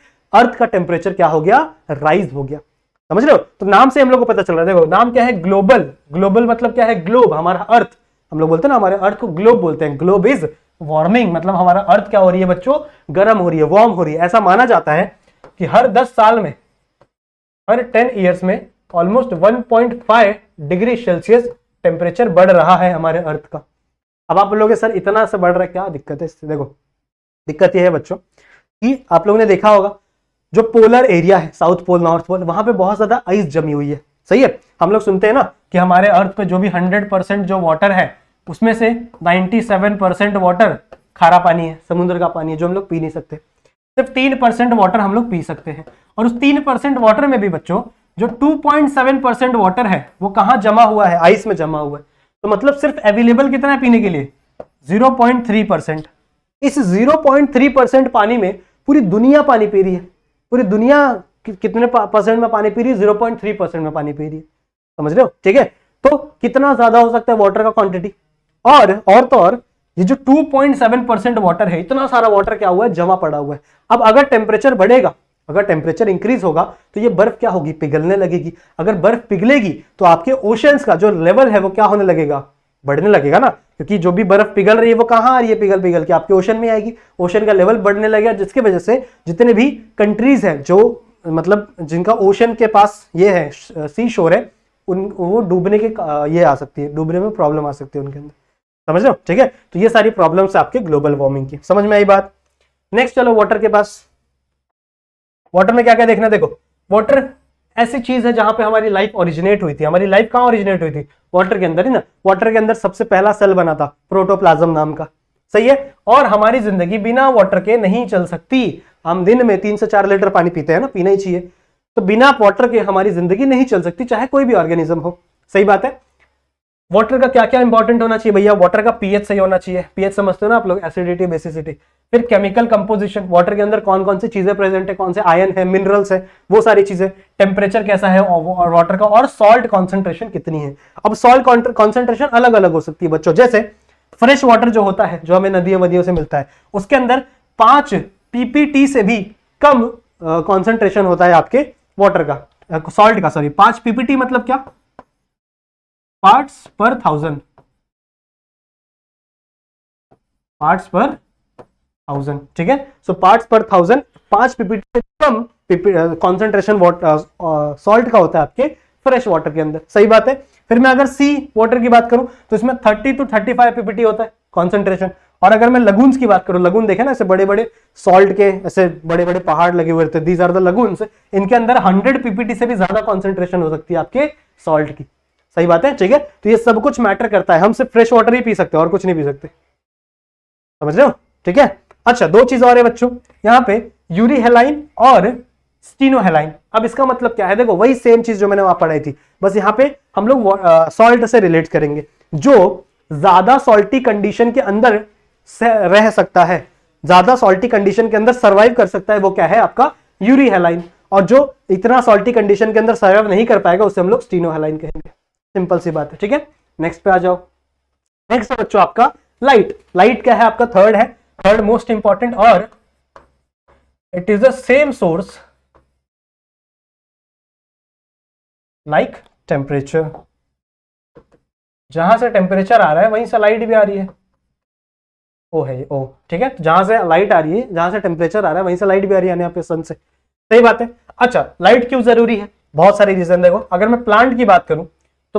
अर्थ का टेम्परेचर क्या हो गया राइज हो गया समझ रहे हो तो नाम से हम लोग को पता चल रहा है देखो नाम क्या है ग्लोबल ग्लोबल मतलब क्या है ग्लोब हमारा अर्थ हम लोग बोलते हैं ना हमारे अर्थ को ग्लोब बोलते हैं ग्लोब इज वार्मिंग मतलब हमारा अर्थ क्या हो रही है बच्चों गर्म हो रही है वार्म हो रही है ऐसा माना जाता है कि हर 10 साल में हर 10 ईयर्स में ऑलमोस्ट 1.5 डिग्री सेल्सियस टेम्परेचर बढ़ रहा है हमारे अर्थ का अब आप लोग सर इतना से बढ़ रहा है क्या दिक्कत है देखो दिक्कत यह है बच्चों कि आप लोगों ने देखा होगा जो पोलर एरिया है साउथ पोल नॉर्थ पोल वहां पे बहुत ज्यादा आइस जमी हुई है सही है हम लोग सुनते हैं ना कि हमारे अर्थ पे जो भी 100 परसेंट जो वाटर है उसमें से 97 परसेंट वाटर खारा पानी है समुद्र का पानी है जो हम लोग पी नहीं सकते सिर्फ तीन परसेंट वाटर हम लोग पी सकते हैं और उस तीन परसेंट वाटर में भी बच्चों जो 2.7 परसेंट वाटर है वो कहाँ जमा हुआ है आइस में जमा हुआ है तो मतलब सिर्फ अवेलेबल कितना है पीने के लिए जीरो परसेंट इस जीरो परसेंट पानी में पूरी दुनिया पानी पी रही है पूरी दुनिया कितने परसेंट में पानी पी रही है जीरो पॉइंट थ्री परसेंट में पानी पी रही है समझ रहे हो ठीक है तो कितना ज्यादा हो सकता है वाटर का क्वांटिटी और और तो और ये जो 2.7 परसेंट वाटर है इतना सारा वाटर क्या हुआ है जमा पड़ा हुआ है अब अगर टेम्परेचर बढ़ेगा अगर टेम्परेचर इंक्रीज होगा तो ये बर्फ क्या होगी पिघलने लगेगी अगर बर्फ पिघलेगी तो आपके ओशंस का जो लेवल है वो क्या होने लगेगा बढ़ने लगेगा ना क्योंकि जो भी बर्फ पिघल रही है वो कहाँ आ रही है पिघल पिघल के आपके ओशन में आएगी ओशन का लेवल बढ़ने लगेगा जिसकी वजह से जितने भी कंट्रीज हैं जो मतलब जिनका ओशन के पास ये है सी शोर है उन वो डूबने के ये आ सकती है डूबने में प्रॉब्लम आ सकती है उनके अंदर समझ लो ठीक है तो ये सारी प्रॉब्लम्स आपके ग्लोबल वार्मिंग की समझ में आई बात नेक्स्ट चलो वाटर के पास वाटर में क्या क्या देखना देखो वाटर ऐसी चीज है जहां पे हमारी लाइफ ओरिजिनेट हुई थी हमारी लाइफ कहाँ ओरिजिनेट हुई थी वाटर के अंदर है ना वाटर के अंदर सबसे पहला सेल बना था प्रोटोप्लाज्म नाम का सही है और हमारी जिंदगी बिना वाटर के नहीं चल सकती हम दिन में तीन से चार लीटर पानी पीते हैं ना पीना ही चाहिए तो बिना वाटर के हमारी जिंदगी नहीं चल सकती चाहे कोई भी ऑर्गेनिज्म हो सही बात है वाटर का क्या क्या इंपॉर्टेंट होना चाहिए भैया वाटर का पीएच सही होना चाहिए पीएच समझते हो ना आप लोग एसिडिटी बेसिसिटी फिर केमिकल कंपोजिशन वाटर के अंदर कौन कौन सी चीजें प्रेजेंट है कौन से आयन है मिनरल्स है वो सारी चीजें टेम्परेचर कैसा है और वाटर का और सॉल्ट कॉन्सेंट्रेशन कितनी है अब सॉल्ट कॉन्सेंट्रेशन अलग अलग हो सकती है बच्चों जैसे फ्रेश वाटर जो होता है जो हमें नदियों वदियों से मिलता है उसके अंदर पांच पीपीटी से भी कम कॉन्सेंट्रेशन होता है आपके वाटर का सॉल्ट का सॉरी पांच पीपीटी मतलब क्या पार्ट्स पर थाउजेंड parts पर थाउजेंड ठीक है सो पार्ट पर थाउजेंड पांच पीपीटी से कम कॉन्सेंट्रेशन वाटर सॉल्ट का होता है आपके फ्रेश वाटर के अंदर सही बात है फिर मैं अगर सी वाटर की बात करूं तो इसमें thirty two thirty five PPT होता है कॉन्सेंट्रेशन और अगर मैं लगून्स की बात करूं लगून देखे ना ऐसे बड़े बड़े सॉल्ट के ऐसे बड़े बड़े पहाड़ लगे हुए थे दीज आर द लगून्स इनके अंदर 100 पीपीटी से भी ज्यादा कॉन्सेंट्रेशन हो सकती है आपके सॉल्ट की सही बात है ठीक है तो ये सब कुछ मैटर करता है हम सिर्फ फ्रेश वाटर ही पी सकते हैं और कुछ नहीं पी सकते समझ रहे हो ठीक है अच्छा दो चीज और है बच्चों यहाँ पे यूरी हेलाइन और स्टीनोहेलाइन अब इसका मतलब क्या है देखो वही सेम चीज जो मैंने वहां पढ़ाई थी बस यहाँ पे हम लोग सॉल्ट से रिलेट करेंगे जो ज्यादा सॉल्टी कंडीशन के अंदर रह सकता है ज्यादा सॉल्टी कंडीशन के अंदर सर्वाइव कर सकता है वो क्या है आपका यूरी हेलाइन और जो इतना सॉल्टी कंडीशन के अंदर सर्वाइव नहीं कर पाएगा उसे हम लोग स्टीनोहेलाइन कहेंगे सिंपल सी बात है ठीक है नेक्स्ट पे आ जाओ नेक्स्ट बच्चों आपका लाइट लाइट क्या है आपका थर्ड है थर्ड मोस्ट इंपॉर्टेंट और it is the same source like temperature जहां से टेम्परेचर आ रहा है वहीं से लाइट भी आ रही है ओ है ओ ठीक है जहां से लाइट आ रही है जहां से टेम्परेचर आ रहा है वहीं से लाइट भी आ रही है सन से सही बात है अच्छा लाइट क्यों जरूरी है बहुत सारे रीजन देखो अगर मैं प्लांट की बात करूं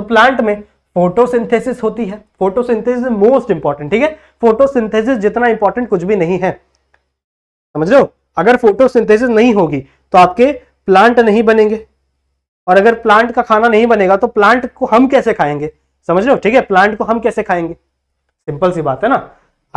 तो प्लांट में फोटोसिंथेसिस होती है फोटोसिंथेसिस मोस्ट इंपॉर्टेंट ठीक है फोटोसिंथेसिस जितना इंपॉर्टेंट कुछ भी नहीं है समझ लो अगर फोटोसिंथेसिस नहीं होगी तो आपके प्लांट नहीं बनेंगे और अगर प्लांट का खाना नहीं बनेगा तो प्लांट को हम कैसे खाएंगे समझ लो ठीक है प्लांट को हम कैसे खाएंगे सिंपल सी बात है ना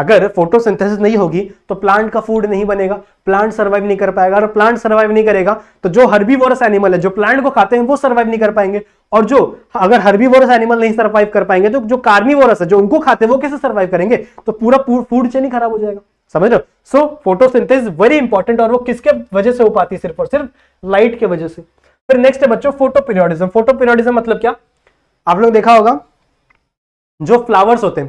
अगर फोटोसिंथेसिस नहीं होगी तो प्लांट का फूड नहीं बनेगा प्लांट सर्वाइव नहीं कर पाएगा और प्लांट सर्वाइव नहीं करेगा तो जो हर्बीवोरस एनिमल है जो प्लांट को खाते हैं वो सर्वाइव नहीं कर पाएंगे और जो अगर वोरस एनिमल नहीं सर्वाइव कर पाएंगे तो जो वोरस है जो उनको खाते वो कैसे सर्वाइव करेंगे तो पूरा फूड चेन ही खराब हो जाएगा समझ लो सो फोटोसिंथेसिस वेरी इंपॉर्टेंट और वो किसके वजह से हो पाती है सिर्फ और सिर्फ लाइट के वजह से फिर नेक्स्ट है बच्चों फोटो पीरियोडिज्म फोटो पीरियोडिज्म मतलब क्या आप लोग देखा होगा जो फ्लावर्स होते हैं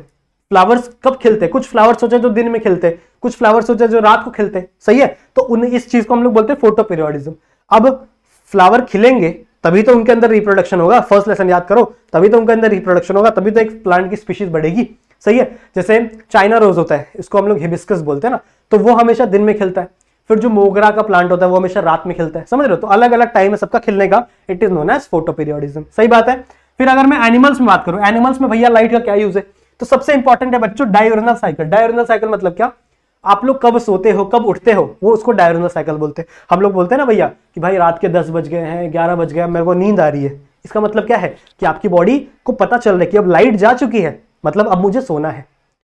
फ्लावर्स कब खिलते कुछ फ्लावर्स होते हैं जो दिन में खिलते कुछ फ्लावर्स होते हैं जो रात को खिलते सही है तो उन इस चीज को हम लोग बोलते हैं फोटो पीरियोडिज्म अब फ्लावर खिलेंगे तभी तो उनके अंदर रिप्रोडक्शन होगा फर्स्ट लेसन याद करो तभी तो उनके अंदर रिप्रोडक्शन होगा तभी तो एक प्लांट की स्पीशीज बढ़ेगी सही है जैसे चाइना रोज होता है इसको हम लोग हिबिस्कस बोलते हैं ना तो वो हमेशा दिन में खिलता है फिर जो मोगरा का प्लांट होता है वो हमेशा रात में खिलता है समझ रहे हो तो अलग अलग टाइम है सबका खिलने का it is known as photoperiodism सही बात है फिर अगर मैं एनिमल्स में बात करूं एनिमल्स में भैया लाइट का क्या यूज है तो सबसे इंपॉर्टेंट है बच्चों डायोरनल साइकिल डायोरनल साइकिल मतलब क्या आप लोग कब सोते हो कब उठते हो वो उसको डायरोनल साइकिल बोलते हैं हम लोग बोलते हैं ना भैया कि भाई रात के दस बज गए हैं ग्यारह बज गए मेरे को नींद आ रही है इसका मतलब क्या है कि आपकी बॉडी को पता चल रहा है कि अब लाइट जा चुकी है मतलब अब मुझे सोना है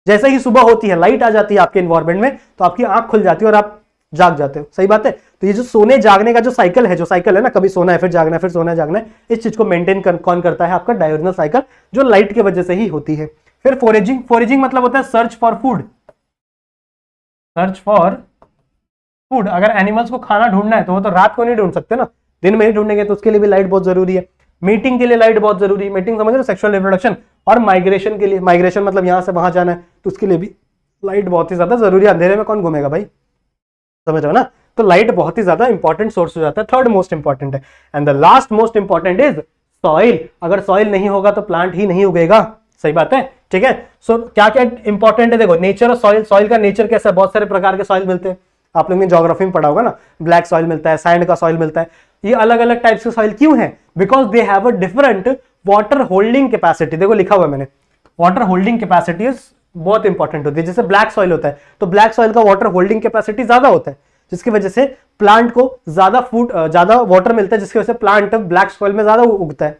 जैसे ही सुबह होती है लाइट आ जाती है आपके इन्वायरमेंट में तो आपकी आंख खुल जाती है और आप जाग जाते हो सही बात है तो ये जो सोने जागने का जो साइकिल है जो साइकिल है ना कभी सोना है फिर जागना है फिर सोना है जागना है इस चीज को मेंटेन कर, कौन करता है आपका डायोजनल साइकिल जो लाइट की वजह से ही होती है फिर फोरेजिंग फोरेजिंग मतलब होता है search for food search for food अगर एनिमल्स को खाना ढूंढना है तो वो तो रात को नहीं ढूंढ सकते ना दिन में ही ढूंढेंगे तो उसके लिए भी लाइट बहुत जरूरी है मीटिंग के लिए लाइट बहुत जरूरी है मीटिंग समझ लो सेक्सुअल रिप्रोडक्शन और माइग्रेशन के लिए माइग्रेशन मतलब यहाँ से वहां जाना है तो उसके लिए भी लाइट बहुत ही ज्यादा जरूरी है अंधेरे में कौन घूमेगा भाई समझ रहे हो ना तो लाइट बहुत ही ज्यादा इंपॉर्टेंट सोर्स हो जाता है थर्ड मोस्ट इंपॉर्टेंट है and the last most important is soil अगर सॉइल नहीं होगा तो प्लांट ही नहीं उगेगा सही बात है ठीक है सो क्या क्या इंपॉर्टेंट है देखो नेचर ऑफ सॉइल सॉइल का नेचर कैसा है बहुत सारे प्रकार के सॉइल मिलते हैं आप लोगों ने जोग्राफी में पढ़ा होगा ना ब्लैक सॉइल मिलता है सैंड का सॉइल मिलता है ये अलग अलग टाइप्स के सॉइल क्यों है because they have a different water holding capacity देखो लिखा हुआ मैंने वाटर होल्डिंग कैपेसिटी बहुत इंपॉर्टेंट होती है जैसे ब्लैक सॉइल होता है तो ब्लैक सॉइल का वाटर होल्डिंग कैपेसिटी ज्यादा होता है जिसकी वजह से प्लांट को ज्यादा फूड ज्यादा वाटर मिलता है जिसकी वजह से प्लांट ब्लैक सॉइल में ज्यादा उगता है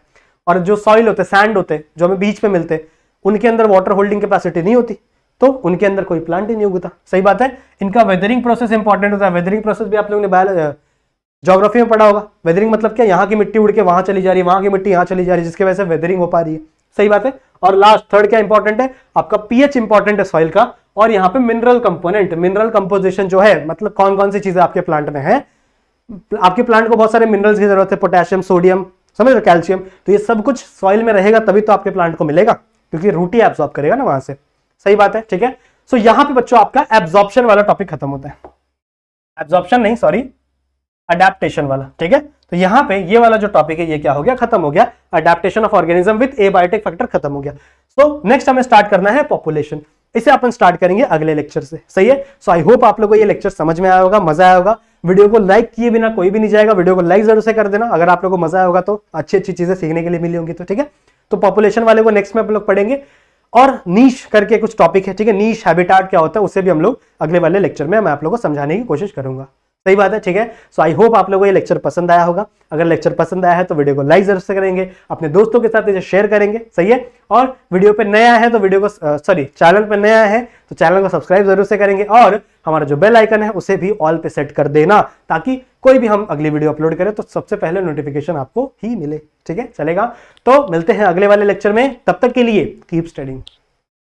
और जो सॉइल होते हैं सैंड होते हैं जो हमें बीच में मिलते हैं उनके अंदर वाटर होल्डिंग कैपेसिटी नहीं होती तो उनके अंदर कोई प्लांट ही नहीं उगता सही बात है इनका वेदरिंग प्रोसेस इंपॉर्टेंट होता है वेदरिंग प्रोसेस भी आप लोगों ने बायो जोग्राफी में पढ़ा होगा वेदरिंग मतलब क्या यहाँ की मिट्टी उड़ के वहाँ चली जा रही है वहां की मिट्टी यहाँ चली जा रही है जिसकी वजह से वेदरिंग हो पा रही है सही बात है और लास्ट थर्ड क्या इंपॉर्टेंट है आपका पीएच इंपॉर्टेंट है सॉइल का और यहाँ पे मिनरल कंपोनेंट मिनरल कंपोजिशन जो है मतलब कौन कौन सी चीजें आपके प्लांट में है आपके प्लांट को बहुत सारे मिनरल्स की जरूरत है पोटेशियम सोडियम समझ रहे कैल्शियम तो ये सब कुछ सॉइल में रहेगा तभी तो आपके प्लांट को मिलेगा क्योंकि रूट ही एब्जॉर्ब करेगा ना वहां से सही बात है ठीक है सो so, यहां पे बच्चों आपका एब्जॉर्प्शन वाला टॉपिक खत्म होता है एब्जॉर्प्शन नहीं सॉरी अडेप्टेशन वाला ठीक है तो यहां पे ये वाला जो टॉपिक है ये क्या हो गया खत्म हो गया adaptation of organism with abiotic factor खत्म हो गया सो so, नेक्स्ट हमें स्टार्ट करना है पॉपुलेशन इसे अपन स्टार्ट करेंगे अगले लेक्चर से सही है सो आई होप आप लोगों को ये लेक्चर समझ में आया होगा मजा आया होगा वीडियो को लाइक किए बिना कोई भी नहीं जाएगा वीडियो को लाइक जरूर से कर देना अगर आप लोगों को मजा आया होगा तो अच्छी अच्छी चीजें सीखने के लिए मिली होंगी तो ठीक है तो पॉपुलेशन वाले को नेक्स्ट में हम लोग पढ़ेंगे और नीश करके कुछ टॉपिक है ठीक है नीश हैबिटाट क्या होता है उसे भी हम लोग अगले वाले लेक्चर में मैं आप लोगों को समझाने की कोशिश करूंगा सही बात है ठीक है सो आई होप आप लोगों को ये लेक्चर पसंद आया होगा अगर लेक्चर पसंद आया है तो वीडियो को लाइक जरूर से करेंगे अपने दोस्तों के साथ इसे शेयर करेंगे सही है और वीडियो पे नया है तो वीडियो को सॉरी चैनल पे नया है तो चैनल को सब्सक्राइब जरूर से करेंगे और हमारा जो बेल आइकन है उसे भी ऑल पे सेट कर देना ताकि कोई भी हम अगली वीडियो अपलोड करें तो सबसे पहले नोटिफिकेशन आपको ही मिले ठीक है चलेगा तो मिलते हैं अगले वाले लेक्चर में तब तक के लिए कीप स्टडिंग